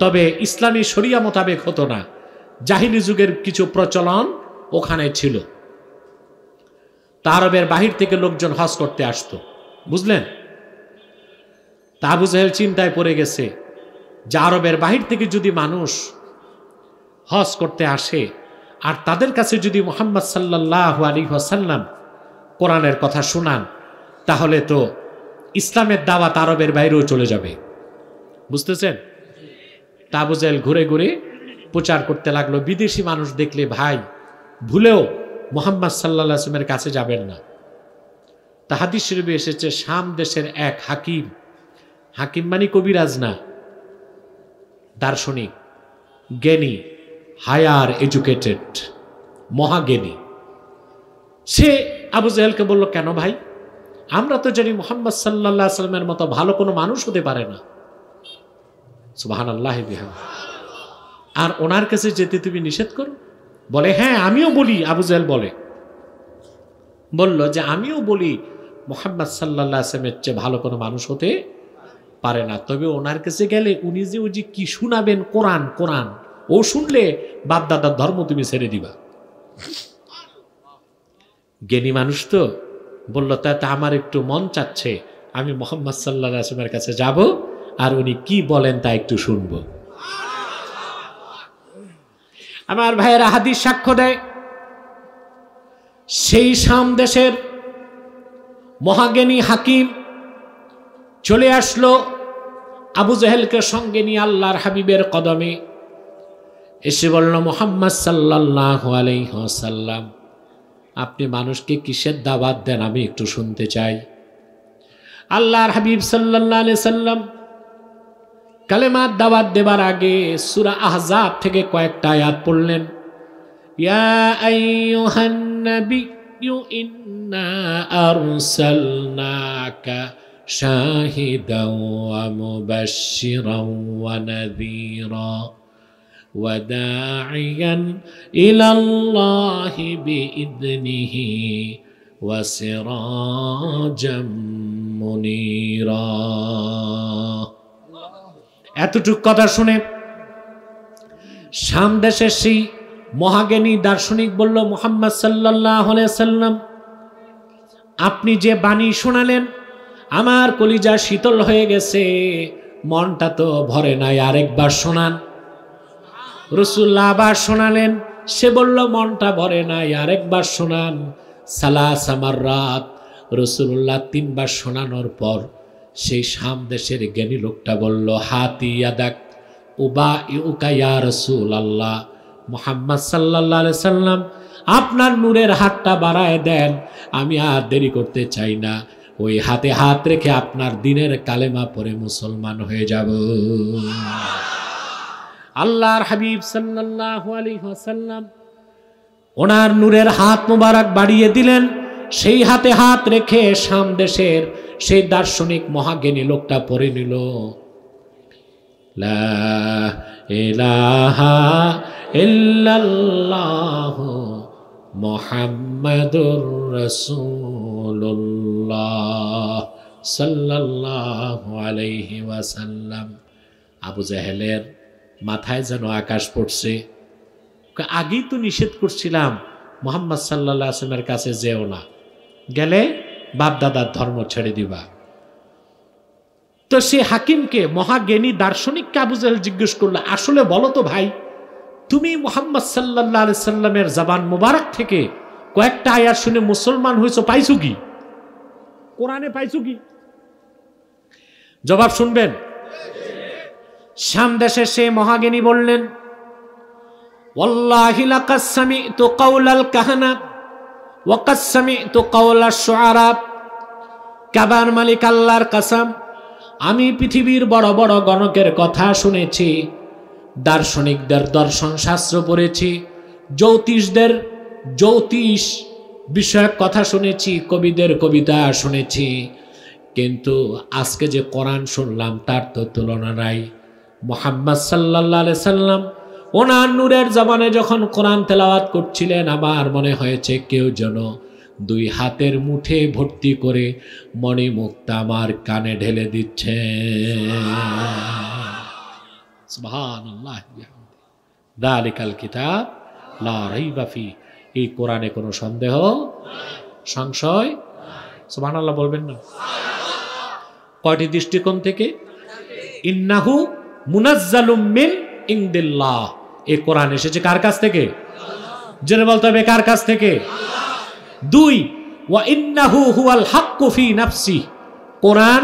তবে ইসলামী শরিয়া মোতাবেক হতো না জাহিলি যুগের কিছু প্রচলন ওখানে ছিল তা আরবের বাহির থেকে লোকজন হজ করতে আসত বুঝলেন তা বুঝেল চিন্তায় পড়ে গেছে যে আরবের বাহির থেকে যদি মানুষ হজ করতে আসে আর তাদের কাছে যদি মোহাম্মদ সাল্লাহ আলী হাসাল্লাম কোরআনের কথা শুনান তাহলে তো ইসলামের দাওয়াত আরবের বাইরেও চলে যাবে বুঝতেছেন তাবুজেল ঘুরে ঘুরে প্রচার করতে লাগলো বিদেশি মানুষ দেখলে ভাই ভুলেও মোহাম্মদ সাল্লা আসলামের কাছে যাবেন না তাহাদি শিরবে এসেছে শাম দেশের এক হাকিম হাকিম মানে কবিরাজ না দার্শনিক জ্ঞানী হায়ার এডুকেটেড মহাজ্ঞানী সে আবু জাহেলকে বলল কেন ভাই আমরা তো জানি মোহাম্মদ সাল্লা সাল্লামের মতো ভালো কোনো মানুষ হতে পারে না সুবাহান আল্লাহ বিহা আর ওনার কাছে যেতে তুমি নিষেধ করো বলে হ্যাঁ আমিও বলি আবু জাহেল বলে বলল যে আমিও বলি মোহাম্মদ সাল্লাহ আসলামের চেয়ে ভালো কোনো মানুষ হতে পারে না তবে ওনার কাছে গেলে উনি যে ওই যে কি শুনাবেন কোরআন কোরআন ও শুনলে বাপদাদার ধর্ম তুমি ছেড়ে দিবা জ্ঞানী মানুষ তো বলল তা তা আমার একটু মন চাচ্ছে আমি মোহাম্মদ সাল্লা কাছে যাব আর উনি কি বলেন তা একটু শুনব আমার ভাইয়ের হাদিস সাক্ষ্য দেয় সেই সাম দেশের মহাগেনী হাকিম চলে আসলো আবু জাহেলকে সঙ্গে নিয়ে আল্লাহর হাবিবের কদমে এসে বলল মোহাম্মদ সাল্লাহ আলাইসাল্লাম আপনি মানুষকে কিসের দাবাত দেন আমি একটু শুনতে চাই আল্লাহর হাবিব সাল্লাহ আলি সাল্লাম কালেমার দাবাত দেবার আগে সুরা আহজাব থেকে কয়েকটা আয়াত পড়লেন শাহিদ وداعيا إلى الله بإذنه وسراجا منيرا এতটুক কথা শুনে সামদেশের সেই মহাজ্ঞানী দার্শনিক বলল মোহাম্মদ সাল্লাহ সাল্লাম আপনি যে বাণী শোনালেন আমার কলিজা শীতল হয়ে গেছে মনটা তো ভরে নাই আরেকবার শোনান রসুল্লাহ আবার শোনালেন সে বলল মনটা ভরে নাই আরেকবার শোনান সালাস আমার রাত রসুল্লাহ তিনবার শোনানোর পর সেই সাম দেশের জ্ঞানী লোকটা বলল হাতি ইয়াদাক উবা ইউকা ইয়া রসুল আল্লাহ মোহাম্মদ সাল্লাহ সাল্লাম আপনার নূরের হাতটা বাড়ায় দেন আমি আর দেরি করতে চাই না ওই হাতে হাত রেখে আপনার দিনের কালেমা পরে মুসলমান হয়ে যাব আল্লাহর হাবিব সাল্লাম ওনার নূরের হাত মোবারক বাড়িয়ে দিলেন সেই হাতে হাত রেখে সাম দেশের সেই দার্শনিক মহাজ্ঞানী লোকটা পড়ে নিল ওয়াসাল্লাম আবু জাহেলের মাথায় যেন আকাশ পড়ছে আগেই তো নিষেধ করছিলাম মোহাম্মদ সাল্লা আসলামের কাছে যেও না গেলে বাপদাদার ধর্ম ছেড়ে দিবা তো সে হাকিমকে মহাজ্ঞানী দার্শনিককে আবু জাহেল জিজ্ঞেস করলো আসলে বলো তো ভাই তুমি মোহাম্মদ সাল্লাহ আলি সাল্লামের জবান মুবারক থেকে কয়েকটা আয়াত শুনে মুসলমান হয়েছ পাইছো কি কোরআনে পাইছো কি জবাব শুনবেন দেশে সে মহাগিনী বললেন কাবার মালিক আল্লাহর কাসাম আমি পৃথিবীর বড় বড় গণকের কথা শুনেছি দার্শনিকদের দর্শন শাস্ত্র পড়েছি জ্যোতিষদের জ্যোতিষ বিষয়ক কথা শুনেছি কবিদের কবিতা শুনেছি কিন্তু আজকে যে কোরআন শুনলাম তার তো তুলনা নাই মোহাম্মদ সাল্লাহ সাল্লাম ওনার নূরের জমানে যখন কোরআন তেলাওয়াত করছিলেন আমার মনে হয়েছে কেউ যেন দুই হাতের মুঠে ভর্তি করে মুক্ত আমার কানে ঢেলে দিচ্ছে এই কোরআনে কোনো সন্দেহ সংশয় সুবাহ বলবেন না কয়টি দৃষ্টিকোণ থেকে ইন্নাহু মিন ইন্দিল্লাহ এ কোরআন এসেছে কার কাছ থেকে জেনে বলতে হবে কার কাছ থেকে দুই ওয়া ইন্নাহু হুয়াল হাক্কুফি নাফসি কোরআন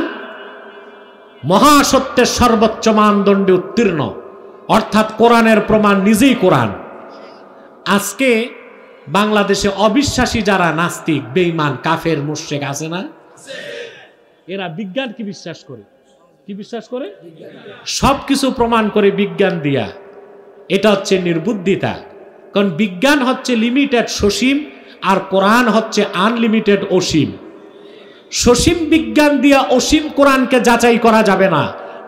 মহাসত্যের সর্বোচ্চ মানদণ্ডে উত্তীর্ণ অর্থাৎ কোরআনের প্রমাণ নিজেই কোরআন আজকে বাংলাদেশে অবিশ্বাসী যারা নাস্তিক বেঈমান কাফের মুশ্রেক আছে না এরা বিজ্ঞানকে বিশ্বাস করে কি বিশ্বাস করে সব কিছু প্রমাণ করে বিজ্ঞান দিয়া এটা হচ্ছে নির্বুদ্ধিতা কারণ বিজ্ঞান হচ্ছে লিমিটেড সসীম আর কোরআন হচ্ছে আনলিমিটেড অসীম সসীম বিজ্ঞান দিয়া অসীম কোরআনকে যাচাই করা যাবে না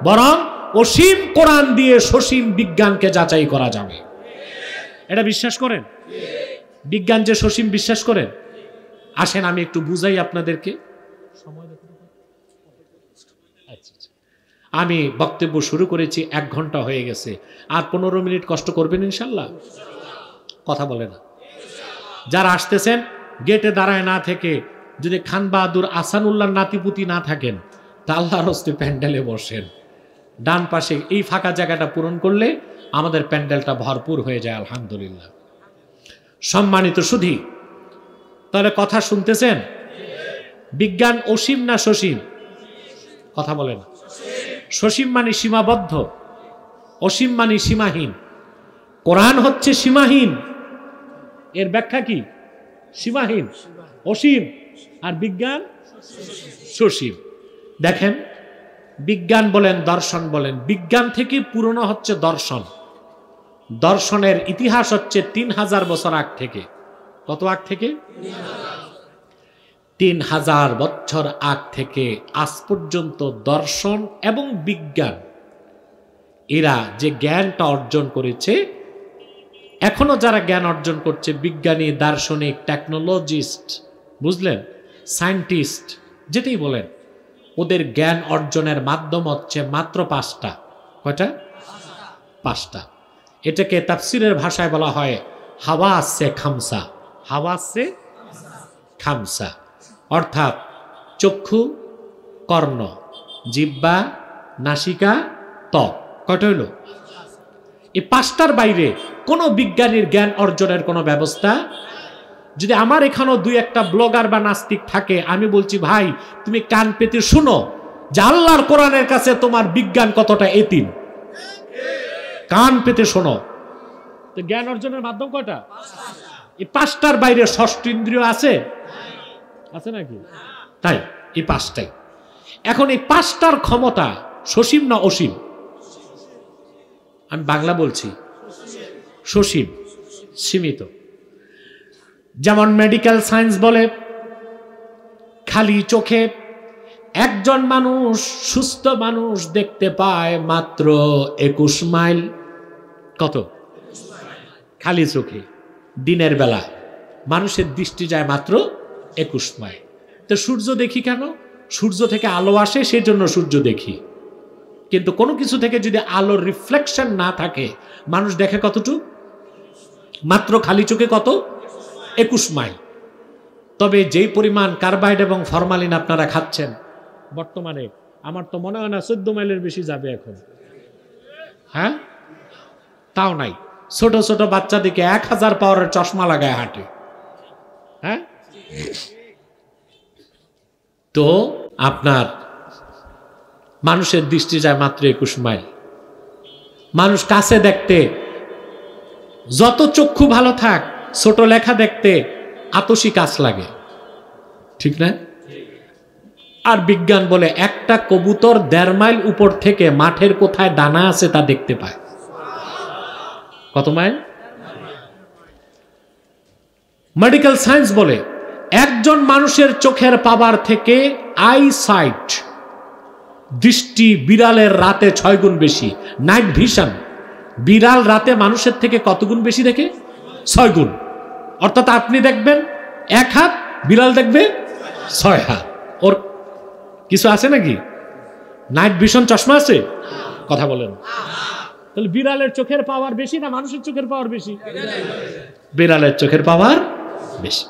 বরং অসীম কোরআন দিয়ে সসীম বিজ্ঞানকে যাচাই করা যাবে এটা বিশ্বাস করেন বিজ্ঞান যে সসীম বিশ্বাস করেন আসেন আমি একটু বুঝাই আপনাদেরকে আমি বক্তব্য শুরু করেছি এক ঘন্টা হয়ে গেছে আর পনেরো মিনিট কষ্ট করবেন ইনশাল্লাহ কথা বলে না যারা আসতেছেন গেটে দাঁড়ায় না থেকে যদি খান বাহাদুর আসানুল্লাহ নাতিপুতি না থাকেন তা আল্লাহর হস্তে প্যান্ডেলে বসেন ডান পাশে এই ফাঁকা জায়গাটা পূরণ করলে আমাদের প্যান্ডেলটা ভরপুর হয়ে যায় আলহামদুলিল্লাহ সম্মানিত সুধি তাহলে কথা শুনতেছেন বিজ্ঞান অসীম না সসীম কথা বলেন সসীম মানে সীমাবদ্ধ অসীম মানে সীমাহীন কোরআন হচ্ছে সীমাহীন এর ব্যাখ্যা কি সীমাহীন অসীম আর বিজ্ঞান সসীম দেখেন বিজ্ঞান বলেন দর্শন বলেন বিজ্ঞান থেকে পুরনো হচ্ছে দর্শন দর্শনের ইতিহাস হচ্ছে তিন হাজার বছর আগ থেকে কত আগ থেকে তিন হাজার বছর আগ থেকে আজ পর্যন্ত দর্শন এবং বিজ্ঞান এরা যে জ্ঞানটা অর্জন করেছে এখনও যারা জ্ঞান অর্জন করছে বিজ্ঞানী দার্শনিক টেকনোলজিস্ট বুঝলেন সায়েন্টিস্ট যেটাই বলেন ওদের জ্ঞান অর্জনের মাধ্যম হচ্ছে মাত্র পাঁচটা কয়টা পাঁচটা এটাকে তাফসিরের ভাষায় বলা হয় হাওয়া আসছে খামসা হাওয়া আছে খামসা অর্থাৎ চক্ষু কর্ণ জিব্বা নাসিকা ত্বক কটা হইল এই পাঁচটার বাইরে কোনো বিজ্ঞানীর জ্ঞান অর্জনের কোনো ব্যবস্থা যদি আমার এখানেও দুই একটা ব্লগার বা নাস্তিক থাকে আমি বলছি ভাই তুমি কান পেতে শুনো জাল্লার কোরআনের কাছে তোমার বিজ্ঞান কতটা এতিম কান পেতে শোনো জ্ঞান অর্জনের মাধ্যম কটা এই পাঁচটার বাইরে ষষ্ঠ ইন্দ্রিয় আছে আছে নাকি তাই এই পাঁচটাই এখন এই পাঁচটার ক্ষমতা সসীম না অসীম আমি বাংলা বলছি সসীম সীমিত যেমন মেডিকেল সায়েন্স বলে খালি চোখে একজন মানুষ সুস্থ মানুষ দেখতে পায় মাত্র একুশ মাইল কত খালি চোখে দিনের বেলা মানুষের দৃষ্টি যায় মাত্র একুশময় তো সূর্য দেখি কেন সূর্য থেকে আলো আসে সেই জন্য সূর্য দেখি কিন্তু কোনো কিছু থেকে যদি আলোর রিফ্লেকশন না থাকে মানুষ দেখে কতটুক মাত্র খালি চোখে কত একুশ মাইল তবে যেই পরিমাণ কার্বাইড এবং ফরমালিন আপনারা খাচ্ছেন বর্তমানে আমার তো মনে হয় না চোদ্দ মাইলের বেশি যাবে এখন হ্যাঁ তাও নাই ছোট ছোট বাচ্চাদেরকে এক হাজার পাওয়ারের চশমা লাগায় হাঁটে হ্যাঁ তো আপনার মানুষের দৃষ্টি যায় মাত্র একুশ মাইল মানুষ কাছে দেখতে যত চক্ষু ভালো থাক ছোট লেখা দেখতে আতসী কাজ লাগে ঠিক না আর বিজ্ঞান বলে একটা কবুতর দেড় মাইল উপর থেকে মাঠের কোথায় দানা আছে তা দেখতে পায় কত মাইল মেডিকেল সায়েন্স বলে একজন মানুষের চোখের পাবার থেকে আই সাইট দৃষ্টি বিড়ালের রাতে ছয় গুণ বেশি নাইট ভিশন বিড়াল রাতে মানুষের থেকে কত গুণ বেশি দেখে ছয় গুণ অর্থাৎ আপনি দেখবেন এক হাত বিড়াল দেখবে ছয় হাত ওর কিছু আছে নাকি নাইট ভিশন চশমা আছে কথা বলেন তাহলে বিড়ালের চোখের পাওয়ার বেশি না মানুষের চোখের পাওয়ার বেশি বিড়ালের চোখের পাওয়ার বেশি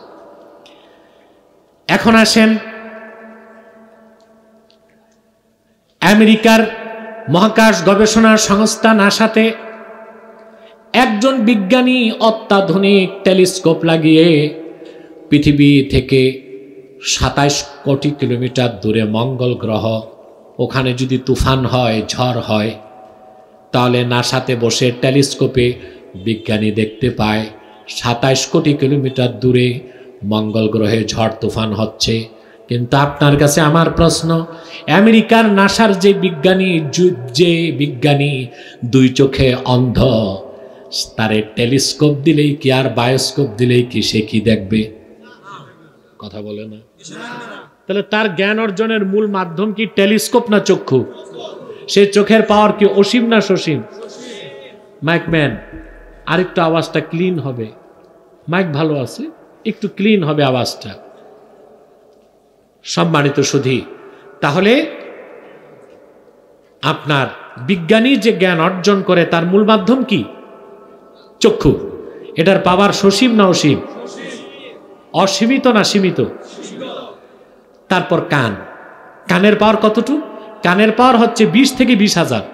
এখন আসেন আমেরিকার মহাকাশ গবেষণা সংস্থা নাসাতে একজন বিজ্ঞানী অত্যাধুনিক টেলিস্কোপ লাগিয়ে পৃথিবী থেকে সাতাইশ কোটি কিলোমিটার দূরে মঙ্গল গ্রহ ওখানে যদি তুফান হয় ঝড় হয় তাহলে নাসাতে বসে টেলিস্কোপে বিজ্ঞানী দেখতে পায় সাতাইশ কোটি কিলোমিটার দূরে মঙ্গল গ্রহে ঝড় তুফান হচ্ছে কিন্তু আপনার কাছে আমার প্রশ্ন আমেরিকার নাসার যে বিজ্ঞানী যে বিজ্ঞানী দুই চোখে অন্ধ তারে টেলিস্কোপ দিলেই কি আর বায়োস্কোপ দিলেই কি সে কি দেখবে কথা বলে না তাহলে তার জ্ঞান অর্জনের মূল মাধ্যম কি টেলিস্কোপ না চক্ষু সে চোখের পাওয়ার কি অসীম না সসীম মাইক ম্যান আরেকটু আওয়াজটা ক্লিন হবে মাইক ভালো আছে একটু ক্লিন হবে আওয়াজটা সম্মানিত সুধী তাহলে আপনার বিজ্ঞানী যে জ্ঞান অর্জন করে তার মূল মাধ্যম কি চক্ষু এটার পাওয়ার সসীম না অসীম অসীমিত না সীমিত তারপর কান কানের পাওয়ার কতটুক কানের পাওয়ার হচ্ছে বিশ থেকে বিশ হাজার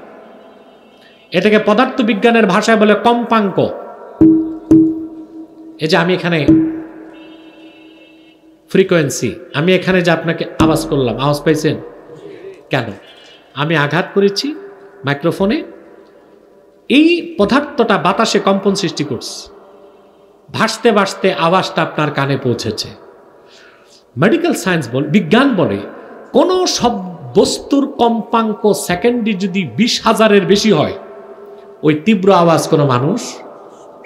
এটাকে পদার্থবিজ্ঞানের ভাষায় বলে কম্পাঙ্ক এই যে আমি এখানে ফ্রিকোয়েন্সি আমি এখানে যে আপনাকে আওয়াজ করলাম আওয়াজ পাইছেন কেন আমি আঘাত করেছি মাইক্রোফোনে এই পদার্থটা বাতাসে কম্পন সৃষ্টি করছে ভাসতে ভাসতে আওয়াজটা আপনার কানে পৌঁছেছে মেডিকেল সায়েন্স বল বিজ্ঞান বলে কোনো সব বস্তুর কম্পাঙ্ক সেকেন্ডে যদি বিশ হাজারের বেশি হয় ওই তীব্র আওয়াজ কোনো মানুষ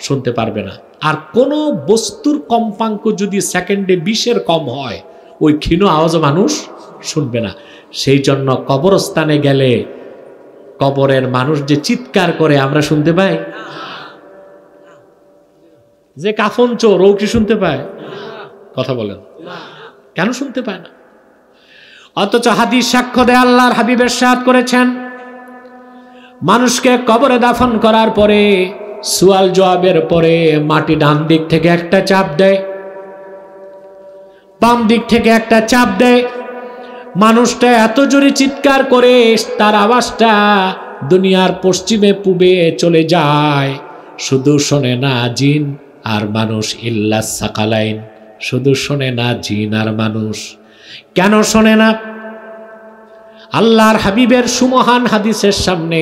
শুনতে পারবে না আর কোনো বস্তুর কম্পাঙ্ক যদি সেকেন্ডে বিশের কম হয় ওই ক্ষীণ আওয়াজ মানুষ শুনবে না সেই জন্য কবরস্থানে গেলে কবরের মানুষ যে চিৎকার করে আমরা শুনতে পাই যে কাফন চোর ও কি শুনতে পায় কথা বলেন কেন শুনতে পায় না অথচ হাদিস সাক্ষ্য দেয় আল্লাহর হাবিবের সাদ করেছেন মানুষকে কবরে দাফন করার পরে সোয়াল জবাবের পরে মাটি ডান দিক থেকে একটা চাপ দেয় বাম দিক থেকে একটা চাপ দেয় মানুষটা এত জোরে চিৎকার করে তার আওয়াজটা দুনিয়ার পশ্চিমে পূবে চলে যায় শুধু শোনে না জিন আর মানুষ ইল্লা সাকালাইন শুধু শোনে না জিন আর মানুষ কেন শোনে না আল্লাহর হাবিবের সুমহান হাদিসের সামনে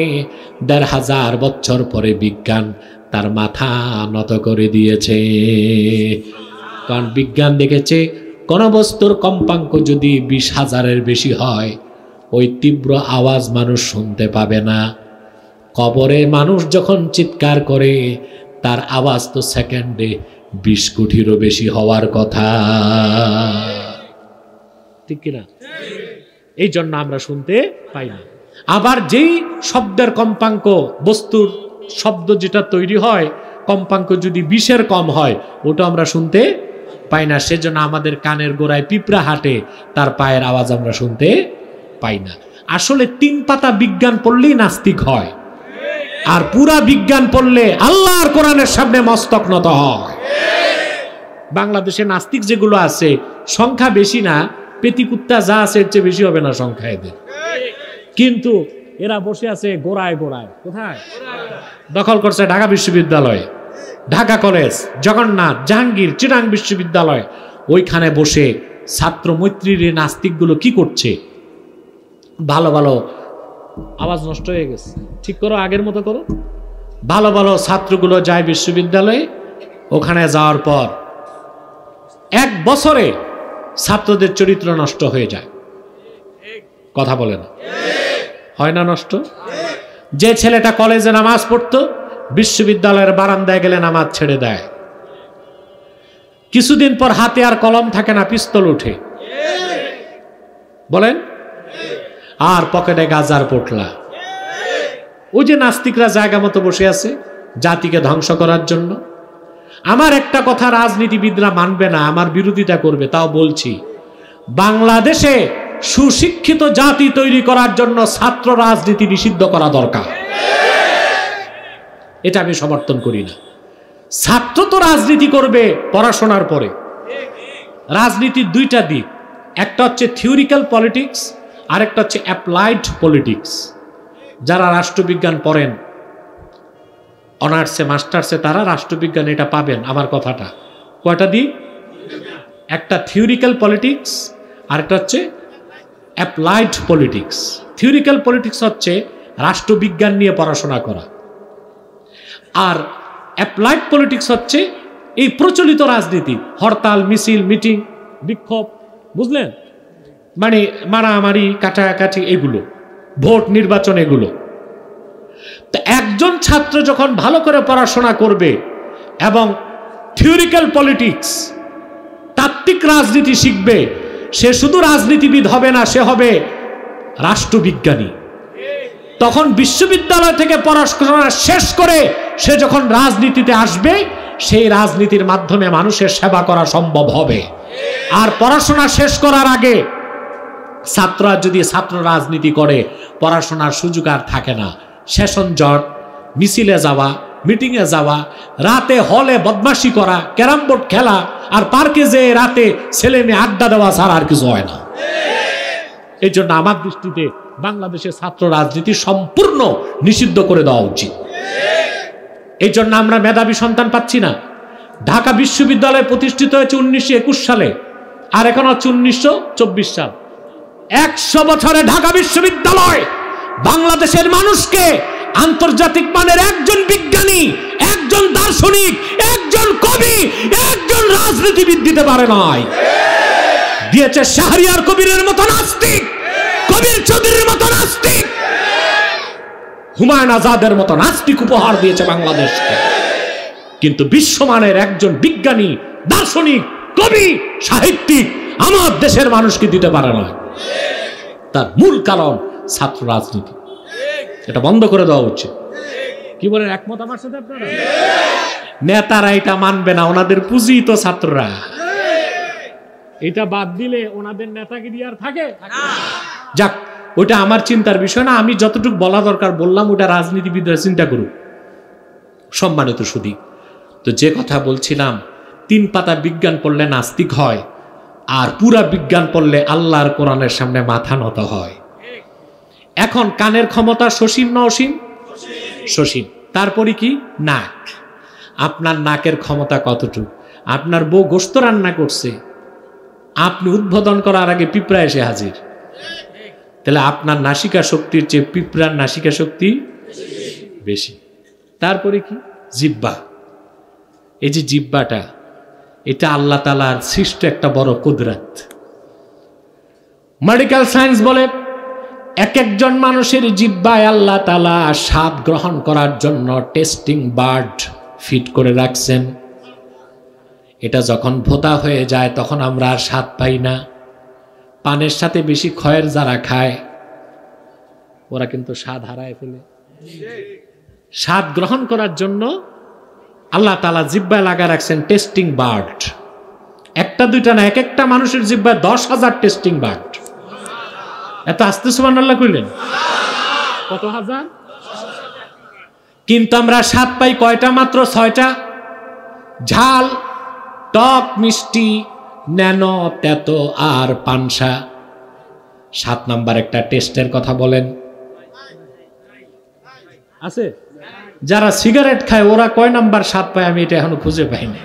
দেড় হাজার বছর পরে বিজ্ঞান তার মাথা নত করে দিয়েছে কারণ বিজ্ঞান দেখেছে কোনো বস্তুর কম্পাঙ্ক যদি বিশ হাজারের বেশি হয় ওই তীব্র আওয়াজ মানুষ শুনতে পাবে না কবরে মানুষ যখন চিৎকার করে তার আওয়াজ তো সেকেন্ডে বিশ কোটিরও বেশি হওয়ার কথা ঠিক কিনা এই জন্য আমরা শুনতে পাই না আবার যেই শব্দের কম্পাঙ্ক বস্তুর শব্দ যেটা তৈরি হয় কম্পাঙ্ক যদি বিষের কম হয় ওটা আমরা শুনতে পাই না সেজন্য আমাদের কানের গোড়ায় পিঁপড়া হাটে তার পায়ের আওয়াজ আমরা শুনতে পাই না আসলে তিন পাতা বিজ্ঞান পড়লেই নাস্তিক হয় আর পুরা বিজ্ঞান পড়লে আল্লাহর কোরআনের সামনে মস্তক নত হয় বাংলাদেশে নাস্তিক যেগুলো আছে সংখ্যা বেশি না পেতিকুত্তা যা আছে এর চেয়ে বেশি হবে না সংখ্যা এদের কিন্তু এরা বসে আছে গোড়ায় গোড়ায় কোথায় দখল করছে ঢাকা বিশ্ববিদ্যালয় ঢাকা কলেজ জগন্নাথ জাহাঙ্গীর চিরাং বিশ্ববিদ্যালয় ওইখানে বসে ছাত্র মৈত্রীর নাস্তিকগুলো কি করছে ভালো ভালো আওয়াজ নষ্ট হয়ে গেছে ঠিক করো আগের মতো করো ভালো ভালো ছাত্রগুলো যায় বিশ্ববিদ্যালয়ে ওখানে যাওয়ার পর এক বছরে ছাত্রদের চরিত্র নষ্ট হয়ে যায় কথা বলে না হয় না নষ্ট যে ছেলেটা কলেজে নামাজ পড়তো বিশ্ববিদ্যালয়ের বারান্দায় গেলে নামাজ ছেড়ে দেয় কিছুদিন পর হাতে আর কলম থাকে না পিস্তল উঠে বলেন আর পকেটে গাজার পোটলা ওই যে নাস্তিকরা জায়গা মতো বসে আছে জাতিকে ধ্বংস করার জন্য আমার একটা কথা রাজনীতিবিদরা মানবে না আমার বিরোধিতা করবে তাও বলছি বাংলাদেশে সুশিক্ষিত জাতি তৈরি করার জন্য ছাত্র রাজনীতি নিষিদ্ধ করা দরকার এটা আমি সমর্থন করি না ছাত্র তো রাজনীতি করবে পড়াশোনার পরে রাজনীতির দুইটা দিক একটা হচ্ছে থিওরিক্যাল পলিটিক্স আরেকটা হচ্ছে অ্যাপ্লাইড পলিটিক্স যারা রাষ্ট্রবিজ্ঞান পড়েন অনার্সে মাস্টার্সে তারা রাষ্ট্রবিজ্ঞান এটা পাবেন আমার কথাটা কয়টা দিই একটা থিওরিক্যাল পলিটিক্স আর একটা হচ্ছে অ্যাপ্লাইড পলিটিক্স থিওরিক্যাল পলিটিক্স হচ্ছে রাষ্ট্রবিজ্ঞান নিয়ে পড়াশোনা করা আর অ্যাপ্লাইড পলিটিক্স হচ্ছে এই প্রচলিত রাজনীতি হরতাল মিছিল মিটিং বিক্ষোভ বুঝলেন মানে মারামারি কাটাকাটি এগুলো ভোট নির্বাচন এগুলো তো একজন ছাত্র যখন ভালো করে পড়াশোনা করবে এবং থিওরিক্যাল পলিটিক্স তাত্ত্বিক রাজনীতি শিখবে সে শুধু রাজনীতিবিদ হবে না সে হবে রাষ্ট্রবিজ্ঞানী তখন বিশ্ববিদ্যালয় থেকে পড়াশোনা শেষ করে সে যখন রাজনীতিতে আসবে সেই রাজনীতির মাধ্যমে মানুষের সেবা করা সম্ভব হবে আর পড়াশোনা শেষ করার আগে ছাত্ররা যদি ছাত্র রাজনীতি করে পড়াশোনার সুযোগ আর থাকে না সেশন জট মিছিলে যাওয়া মিটিংয়ে যাওয়া রাতে হলে বদমাসি করা ক্যারাম বোর্ড খেলা আর পার্কে যেয়ে রাতে ছেলে মেয়ে আড্ডা দেওয়া ছাড়া আর কিছু হয় না এই জন্য আমার দৃষ্টিতে বাংলাদেশের ছাত্র রাজনীতি সম্পূর্ণ নিষিদ্ধ করে দেওয়া উচিত এই জন্য আমরা মেধাবী সন্তান পাচ্ছি না ঢাকা বিশ্ববিদ্যালয় প্রতিষ্ঠিত হয়েছে উনিশশো একুশ সালে আর এখন হচ্ছে উনিশশো চব্বিশ সাল একশো বছরে ঢাকা বিশ্ববিদ্যালয় বাংলাদেশের মানুষকে আন্তর্জাতিক মানের একজন বিজ্ঞানী একজন দার্শনিক একজন কবি একজন রাজনীতিবিদ দিতে পারে নাই দিয়েছে শাহরিয়ার কবিরের মতো নাস্তিক কবির চৌধুরীর মতো নাস্তিক হুমায়ুন আজাদের মতো নাস্তিক উপহার দিয়েছে বাংলাদেশকে কিন্তু বিশ্বমানের একজন বিজ্ঞানী দার্শনিক কবি সাহিত্যিক আমার দেশের মানুষকে দিতে পারে না তার মূল কারণ ছাত্র রাজনীতি এটা বন্ধ করে দেওয়া উচিত কি বলেন একমত আমার সাথে আপনারা নেতারা এটা মানবে না ওনাদের পুঁজি তো ছাত্ররা এটা বাদ দিলে ওনাদের নেতাকে দিয়ে আর থাকে যাক ওইটা আমার চিন্তার বিষয় না আমি যতটুকু বলা দরকার বললাম ওটা রাজনীতিবিদরা চিন্তা করুক সম্মানিত সুদী তো যে কথা বলছিলাম তিন পাতা বিজ্ঞান পড়লে নাস্তিক হয় আর পুরা বিজ্ঞান পড়লে আল্লাহর কোরআনের সামনে মাথা নত হয় এখন কানের ক্ষমতা সসীম না অসীম সসীম তারপরে কি নাক আপনার নাকের ক্ষমতা কতটুকু আপনার বউ গোস্ত রান্না করছে আপনি উদ্বোধন করার আগে পিঁপড়া এসে হাজির তাহলে আপনার নাসিকা শক্তির চেয়ে পিঁপড়ার নাসিকা শক্তি বেশি তারপরে কি জিব্বা এই যে জিব্বাটা এটা আল্লাহ তালার সৃষ্ট একটা বড় কুদরাত মেডিকেল সায়েন্স বলে এক একজন মানুষের জিব্বায় আল্লাহ তালা স্বাদ গ্রহণ করার জন্য টেস্টিং বার্ড ফিট করে রাখছেন এটা যখন ভোতা হয়ে যায় তখন আমরা আর স্বাদ পাই না পানের সাথে বেশি ক্ষয়ের যারা খায় ওরা কিন্তু স্বাদ হারায় ফেলে স্বাদ গ্রহণ করার জন্য আল্লাহ তালা জিব্বায় লাগা রাখছেন টেস্টিং বার্ড একটা দুইটা না এক একটা মানুষের জিব্বায় দশ হাজার টেস্টিং বার্ড এত আস্তে সুবান আল্লাহ কইলেন কত হাজার কিন্তু আমরা স্বাদ পাই কয়টা মাত্র ছয়টা ঝাল টক মিষ্টি ন্যানো তেত আর পানসা সাত নাম্বার একটা টেস্টের কথা বলেন আছে যারা সিগারেট খায় ওরা কয় নাম্বার স্বাদ পায় আমি এটা এখনো খুঁজে পাইনি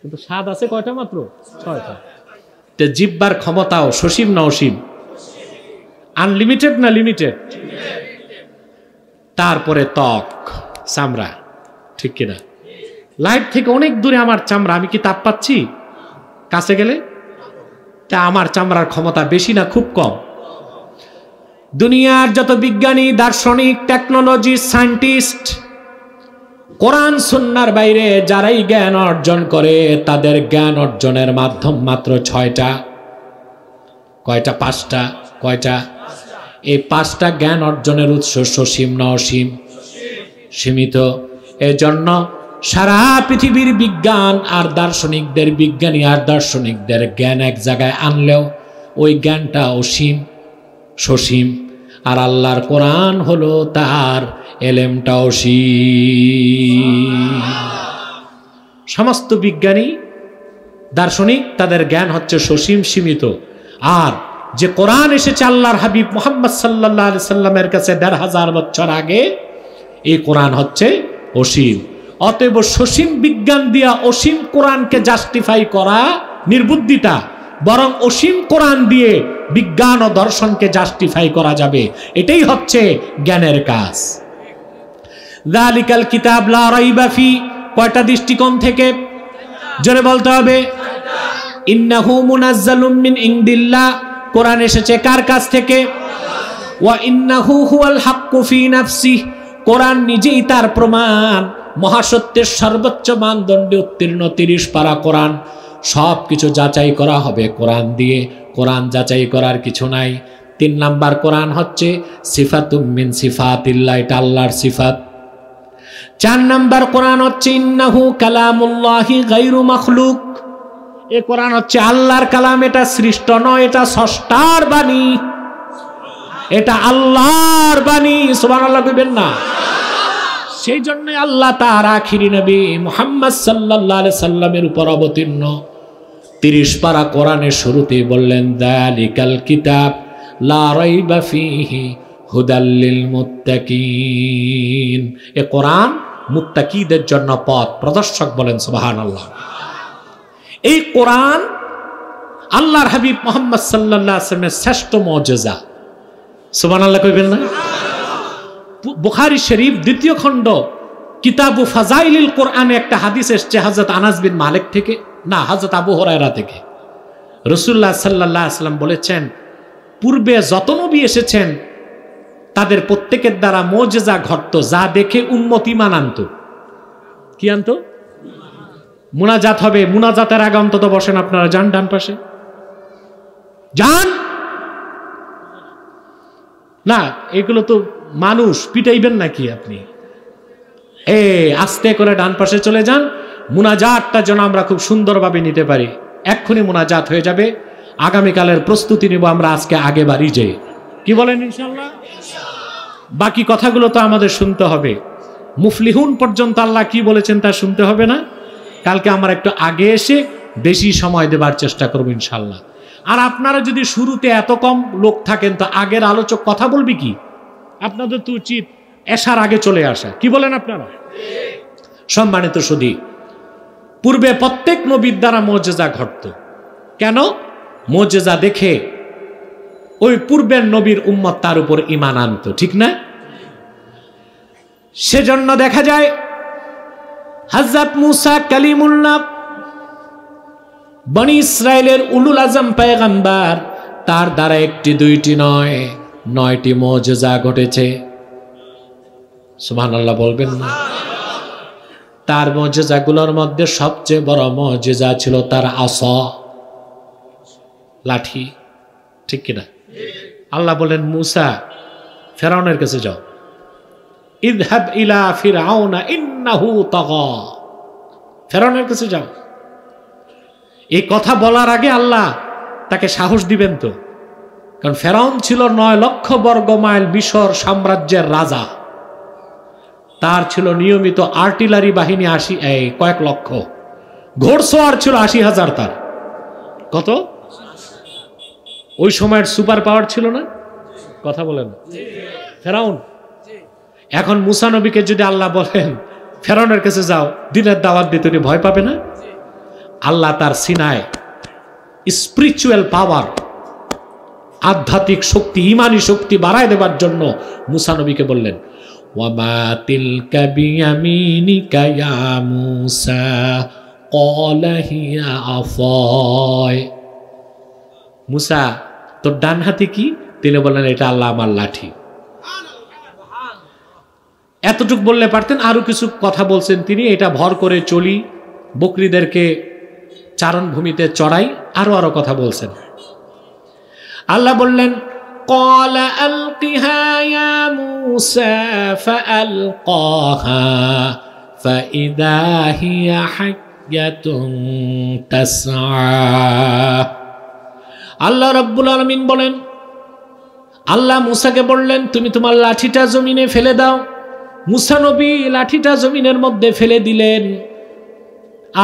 কিন্তু স্বাদ আছে কয়টা মাত্র ছয়টা যে জিব্বার ক্ষমতাও সসীম না অসীম আনলিমিটেড না লিমিটেড তারপরে ত্বক চামড়া ঠিক কিনা লাইট থেকে অনেক দূরে আমার চামড়া আমি কি তাপ পাচ্ছি কাছে গেলে তা আমার চামড়ার ক্ষমতা বেশি না খুব কম দুনিয়ার যত বিজ্ঞানী দার্শনিক টেকনোলজি সায়েন্টিস্ট কোরআন সুন্নার বাইরে যারাই জ্ঞান অর্জন করে তাদের জ্ঞান অর্জনের মাধ্যম মাত্র ছয়টা কয়টা পাঁচটা কয়টা এই পাঁচটা জ্ঞান অর্জনের উৎস সসীম ন অসীম সীমিত এজন্য সারা পৃথিবীর বিজ্ঞান আর দার্শনিকদের বিজ্ঞানী আর দার্শনিকদের জ্ঞান এক জায়গায় আনলেও ওই জ্ঞানটা অসীম সসীম আর আল্লাহর কোরআন হলো তার এলএম টাওসি সমস্ত বিজ্ঞানী দার্শনিক তাদের জ্ঞান হচ্ছে সসীম সীমিত আর যে কোরআন এসেছে আল্লাহর হাবিব মোহাম্মদ সাল্লাহ সাল্লামের কাছে দেড় হাজার বছর আগে এই কোরআন হচ্ছে অসীম অতএব সসীম বিজ্ঞান দিয়া অসীম কোরআনকে জাস্টিফাই করা নির্বুদ্ধিতা বরং অসীম কোরআন দিয়ে বিজ্ঞান ও দর্শনকে জাস্টিফাই করা যাবে এটাই হচ্ছে জ্ঞানের কাজ জাহালিকাল কিতাব লাফি কয়টা দৃষ্টিকোণ থেকে জোরে বলতে হবে ইন্নাহু মিন ইনদিল্লাহ কোরআন এসেছে কার কাছ থেকে ওয়া ইন্নাহু হুয়াল ফি নাফসি কোরআন নিজেই তার প্রমাণ মহাসত্যের সর্বোচ্চ মানদণ্ডে উত্তীর্ণ তিরিশ পারা কোরআন সব কিছু যাচাই করা হবে কোরআন দিয়ে কোরআন যাচাই করার কিছু নাই তিন নাম্বার কোরআন হচ্ছে সিফাতুম মিন সিফাতিল্লা এটা আল্লাহর সিফাত চার নাম্বার কোরআন হচ্ছে ইন্নাহু কালামুল্লাহি গাইরু মখলুক এ কোরআন হচ্ছে আল্লাহর কালাম এটা সৃষ্ট নয় এটা সষ্টার বাণী এটা আল্লাহর বাণী সুবান আল্লাহ কইবেন না সেই জন্য আল্লাহ তার আখিরি নবী মোহাম্মদ সাল্লাহ সাল্লামের উপর অবতীর্ণ তিরিশ পারা কোরআনে শুরুতে বললেন দালিকাল কিতাব লাফিহি হুদাল্লিল মুত্তাকিন এ কোরআন মুত্তাকিদের জন্য পথ প্রদর্শক বলেন সুবাহান আল্লাহ এই কোরআন আল্লাহর হাবিব মোহাম্মদ সাল্লা আসলামের শ্রেষ্ঠ মজেজা সুবান আল্লাহ কইবেন না বুখারি শরীফ দ্বিতীয় খণ্ড কিতাবু ফাজাইলিল কোরআনে একটা হাদিস এসছে হাজরত আনাস বিন মালিক থেকে না হাজরত আবু হরায়রা থেকে রসুল্লাহ সাল্লাহ আসলাম বলেছেন পূর্বে যত নবী এসেছেন তাদের প্রত্যেকের দ্বারা মোজেজা ঘটত যা দেখে উন্মতি মানান্ত কি আনত মোনাজাত হবে মোনাজাতের আগে অন্তত বসেন আপনারা যান ডান পাশে যান না এগুলো তো মানুষ পিটাইবেন নাকি আপনি এ আস্তে করে ডান পাশে চলে যান মোনাজাতটা যেন আমরা খুব সুন্দরভাবে নিতে পারি এক্ষুনি মোনাজাত হয়ে যাবে আগামীকালের প্রস্তুতি নেব আমরা আজকে আগে বাড়ি যেয়ে কি বলেন ইনশাল্লাহ বাকি কথাগুলো তো আমাদের শুনতে হবে মুফলিহুন পর্যন্ত আল্লাহ কি বলেছেন তা শুনতে হবে না কালকে আমরা একটু আগে এসে বেশি সময় দেবার চেষ্টা করবো ইনশাল্লাহ আর আপনারা যদি শুরুতে এত কম লোক থাকেন তো আগের আলোচক কথা বলবি কি আপনাদের তো উচিত এসার আগে চলে আসা কি বলেন আপনারা সম্মানিত সুধী পূর্বে প্রত্যেক নবীর দ্বারা মর্যাদা ঘটত কেন মর্যাদা দেখে ওই পূর্বের নবীর উম্মত তার উপর ইমান আনত ঠিক না সেজন্য দেখা যায় হাজরত মুসা কালিমুল্লাহ বনি ইসরায়েলের উলুল আজম পায়গাম্বার তার দ্বারা একটি দুইটি নয় নয়টি মজা ঘটেছে সুবহানাল্লাহ বলবেন না তার গুলোর মধ্যে সবচেয়ে বড় মজেজা ছিল তার আস লাঠি ঠিক কিনা আল্লাহ বলেন মুসা ফেরাউনের কাছে যাও ইদহাব ইলা ফিরাউনা ইন্নাহু তাগা ফেরাউনের কাছে যাও এই কথা বলার আগে আল্লাহ তাকে সাহস দিবেন তো কারণ ফেরাউন ছিল নয় লক্ষ বর্গ মাইল বিশর সাম্রাজ্যের রাজা তার ছিল নিয়মিত আর্টিলারি বাহিনী এই কয়েক লক্ষ ঘোড়সোয়ার ছিল আশি হাজার তার কত ওই সময়ের সুপার পাওয়ার ছিল না কথা বলেন ফেরাউন এখন মুসানবীকে যদি আল্লাহ বলেন ফেরাউনের কাছে যাও দিনের দাওয়াত দিয়ে তুমি ভয় পাবে না আল্লাহ তার সিনায় স্পিরিচুয়াল পাওয়ার আধ্যাত্মিক শক্তি ইমানি শক্তি বাড়ায় দেবার জন্য মুসানবীকে বললেন ওয়ামা মুসা قال মুসা তোর ডান হাতে কি তিনি বললেন এটা আল্লাহ আমার লাঠি এতটুকু বললে পারতেন আরও কিছু কথা বলছেন তিনি এটা ভর করে চলি বকরিদেরকে চারণভূমিতে চড়াই আরো আরও কথা বলছেন আল্লাহ বললেন قال ألقها يا موسى فألقاها আল্লাহ রব্বুল আলমিন বলেন আল্লাহ মুসাকে বললেন তুমি তোমার লাঠিটা জমিনে ফেলে দাও মুসানবী লাঠিটা জমিনের মধ্যে ফেলে দিলেন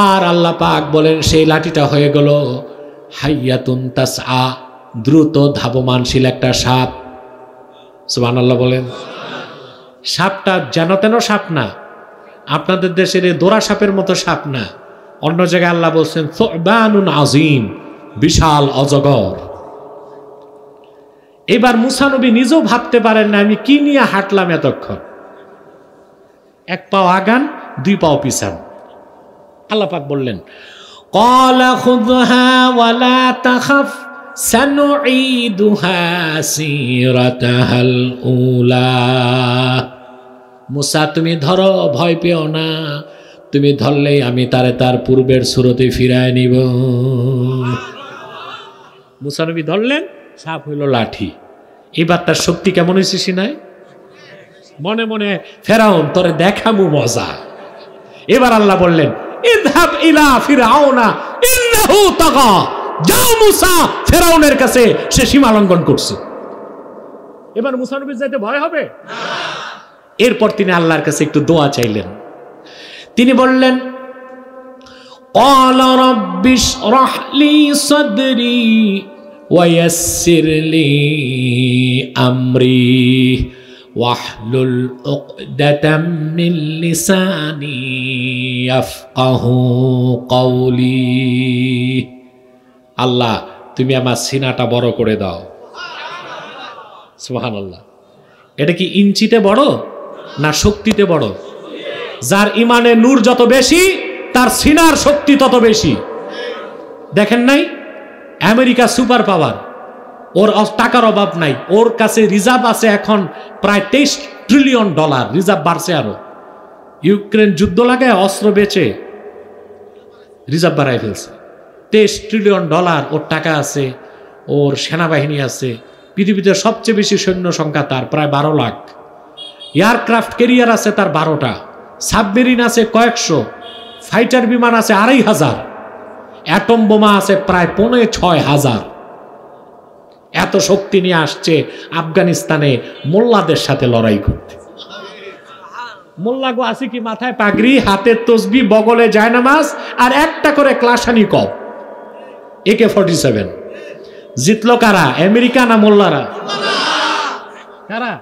আর আল্লাহ পাক বলেন সেই লাঠিটা হয়ে গেল হাইয়াতুন তাস আ দ্রুত ধাবমানশীল একটা সাপ সুবান আল্লাহ বলেন সাপটা যেন তেন সাপ না আপনাদের দেশের দোরা সাপের মতো সাপ না অন্য জায়গায় আল্লাহ বলছেন আজিম বিশাল অজগর এবার মুসানবী নিজেও ভাবতে পারেন না আমি কি নিয়ে হাঁটলাম এতক্ষণ এক পাও আগান দুই পাও পিছান আল্লাপাক বললেন কলা খুদহা ওয়ালা মুসা তুমি ধরো ভয় পেও না তুমি ধরলেই আমি তারে তার পূর্বের সুরতে ফিরায় নিব মুসানবী ধরলেন সাপ হইল লাঠি এবার তার শক্তি কেমন হয়েছে সিনায় মনে মনে ফেরাউন তরে দেখামু মজা এবার আল্লাহ বললেন ইদহাব ইলা ফিরাউনা ইন্নাহু তাগা যাও মুসা ফেরাউনের কাছে সে সীমা লঙ্ঘন করছে এবার মুসা নবীর যাইতে ভয় হবে এরপর তিনি আল্লাহর কাছে একটু দোয়া চাইলেন তিনি বললেন قال رب اشرح لي صدري ويسر لي أمري واحلل عقدة من لساني يفقه قولي الله তুমি আমার সিনাটা বড় করে দাও সুহান এটা কি ইঞ্চিতে বড় না শক্তিতে বড় যার ইমানে নূর যত বেশি তার সিনার শক্তি তত বেশি দেখেন নাই আমেরিকা সুপার পাওয়ার ওর টাকার অভাব নাই ওর কাছে রিজার্ভ আছে এখন প্রায় তেইশ ট্রিলিয়ন ডলার রিজার্ভ বাড়ছে আরও ইউক্রেন যুদ্ধ লাগায় অস্ত্র বেচে রিজার্ভ বাড়াই ফেলছে তেইশ ট্রিলিয়ন ডলার ওর টাকা আছে ওর সেনাবাহিনী আছে পৃথিবীতে সবচেয়ে বেশি সৈন্য সংখ্যা তার প্রায় বারো লাখ এয়ারক্রাফট কেরিয়ার আছে তার বারোটা সাবমেরিন আছে কয়েকশো ফাইটার বিমান আছে আড়াই হাজার অ্যাটম বোমা আছে প্রায় পনেরো ছয় হাজার এত শক্তি নিয়ে আসছে আফগানিস্তানে মোল্লাদের সাথে লড়াই করতে মোল্লাগো আছে কি মাথায় পাগড়ি হাতে তসবি বগলে যায় আর একটা করে ক্লাসানি কপ একে ফর্টি সেভেন জিতল কারা আমেরিকা না মোল্লারা কারা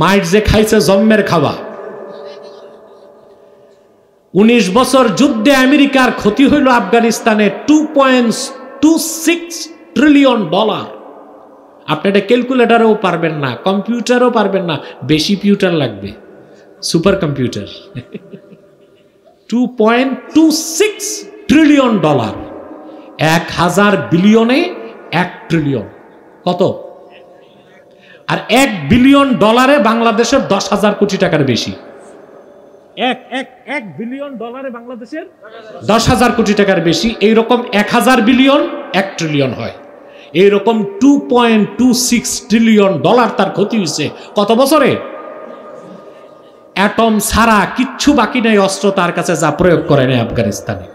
মাইট যে খাইছে জম্মের খাওয়া উনিশ বছর যুদ্ধে আমেরিকার ক্ষতি হইল আফগানিস্তানে two point two six trillion dollar আপনি এটা ক্যালকুলেটারেও পারবেন না কম্পিউটারও পারবেন না বেশি পিউটার লাগবে super computer two point two six trillion dollar এক হাজার বিলিয়নে এক ট্রিলিয়ন কত আর এক বিলিয়ন ডলারে বাংলাদেশের দশ হাজার কোটি টাকার বেশি এক এক এক বিলিয়ন ডলারে বাংলাদেশের দশ হাজার কোটি টাকার বেশি এইরকম এক হাজার বিলিয়ন এক ট্রিলিয়ন হয় এইরকম two point two six trillion dollar তার ক্ষতি হয়েছে কত বছরে অ্যাটম ছাড়া কিচ্ছু বাকি নেই অস্ত্র তার কাছে যা প্রয়োগ করে নেই আফগানিস্তানে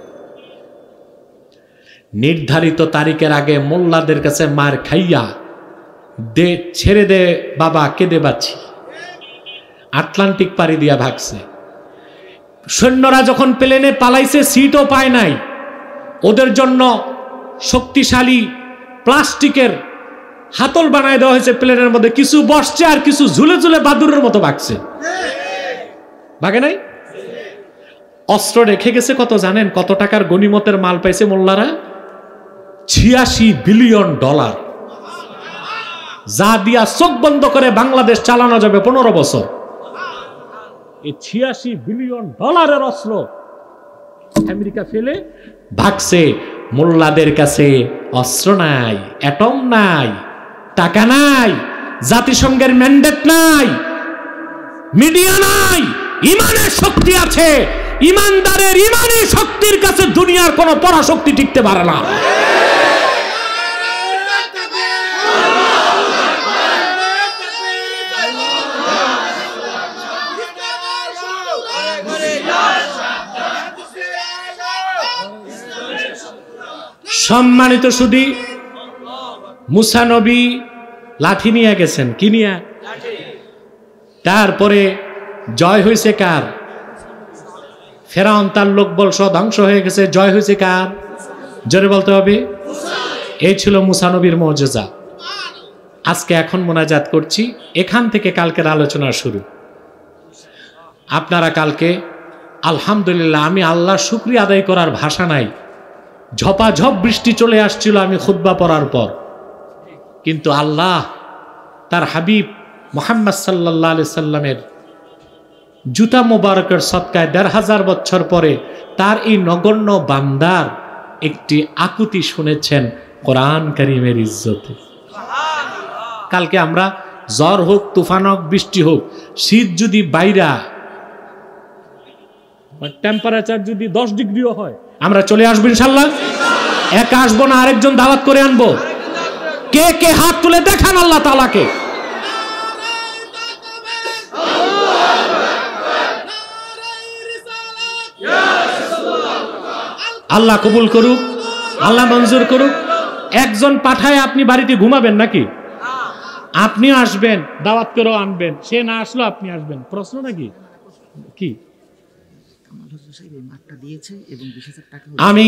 নির্ধারিত তারিখের আগে মোল্লাদের কাছে মার খাইয়া দে ছেড়ে দে বাবা কেঁদে বাঁচি আটলান্টিক পাড়ি দিয়া ভাগছে সৈন্যরা যখন প্লেনে পালাইছে সিটও পায় নাই ওদের জন্য শক্তিশালী প্লাস্টিকের হাতল বানায় দেওয়া হয়েছে প্লেনের মধ্যে কিছু বসছে আর কিছু ঝুলে ঝুলে বাদুরের মতো ভাগছে ভাগে নাই অস্ত্র রেখে গেছে কত জানেন কত টাকার গণিমতের মাল পাইছে মোল্লারা ছিয়াশি বিলিয়ন ডলার যা দিয়া চোখ বন্ধ করে বাংলাদেশ চালানো যাবে পনেরো বছর এই ছিয়াশি বিলিয়ন ডলারের অস্ত্র আমেরিকা ফেলে ভাগছে মোল্লাদের কাছে অস্ত্র নাই অ্যাটম নাই টাকা নাই জাতিসংঘের ম্যান্ডেট নাই মিডিয়া নাই ইমানের শক্তি আছে ইমানদারের ইমানের শক্তির কাছে দুনিয়ার কোনো পরাশক্তি টিকতে পারে না সম্মানিত সুদী মুসানবী লাঠি নিয়ে গেছেন কি নিয়ে তারপরে জয় হয়েছে কার ফেরাউন তার লোকবল বল ধ্বংস হয়ে গেছে জয় হয়েছে কার জোরে বলতে হবে এই ছিল মুসানবীর মজেজা আজকে এখন মোনাজাত করছি এখান থেকে কালকের আলোচনা শুরু আপনারা কালকে আলহামদুলিল্লাহ আমি আল্লাহ শুক্রিয়া আদায় করার ভাষা নাই ঝপাঝপ বৃষ্টি চলে আসছিল আমি খুদ্া পড়ার পর কিন্তু আল্লাহ তার হাবিব মোহাম্মদ সাল্লা আলি সাল্লামের জুতা মোবারকের সৎকায় দেড় হাজার বছর পরে তার এই নগণ্য বান্দার একটি আকুতি শুনেছেন কোরআন করিমের ইজ্জতে কালকে আমরা জ্বর হোক তুফান হোক বৃষ্টি হোক শীত যদি বাইরা টেম্পারেচার যদি দশ ডিগ্রিও হয় আমরা চলে আসবো ইনশাল্লাহ একা আসবো না আরেকজন দাওয়াত করে আনবো কে কে হাত তুলে দেখান আল্লাহ তালাকে আল্লাহ কবুল করুক আল্লাহ মঞ্জুর করুক একজন পাঠায় আপনি বাড়িতে ঘুমাবেন নাকি আপনি আসবেন দাওয়াত করেও আনবেন সে না আসলো আপনি আসবেন প্রশ্ন নাকি কি আমি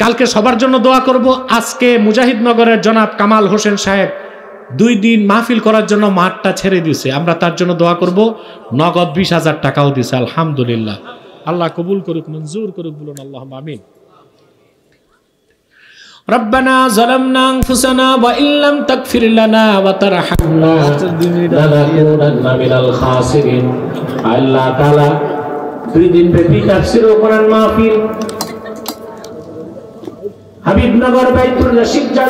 কালকে সবার জন্য দোয়া করব আজকে মুজাহিদনগরের জনাব কামাল হোসেন সাহেব দুই দিন মাহফিল করার জন্য মাঠটা ছেড়ে দিছে আমরা তার জন্য দোয়া করব নগদ বিশ হাজার টাকাও দিছে আলহামদুলিল্লাহ আল্লাহ কবুল করুক মঞ্জুর করুক বলুন আল্লাহ আমিন ربنا ظلمنا أنفسنا وإن لم تغفر لنا وترحمنا لنكونن من الخاسرين আল্লাহ তাআলা দুই দিন ব্যাপী তাফসির ও কোরআন মাহফিল হাবিবনগর বাইতুল রশিদ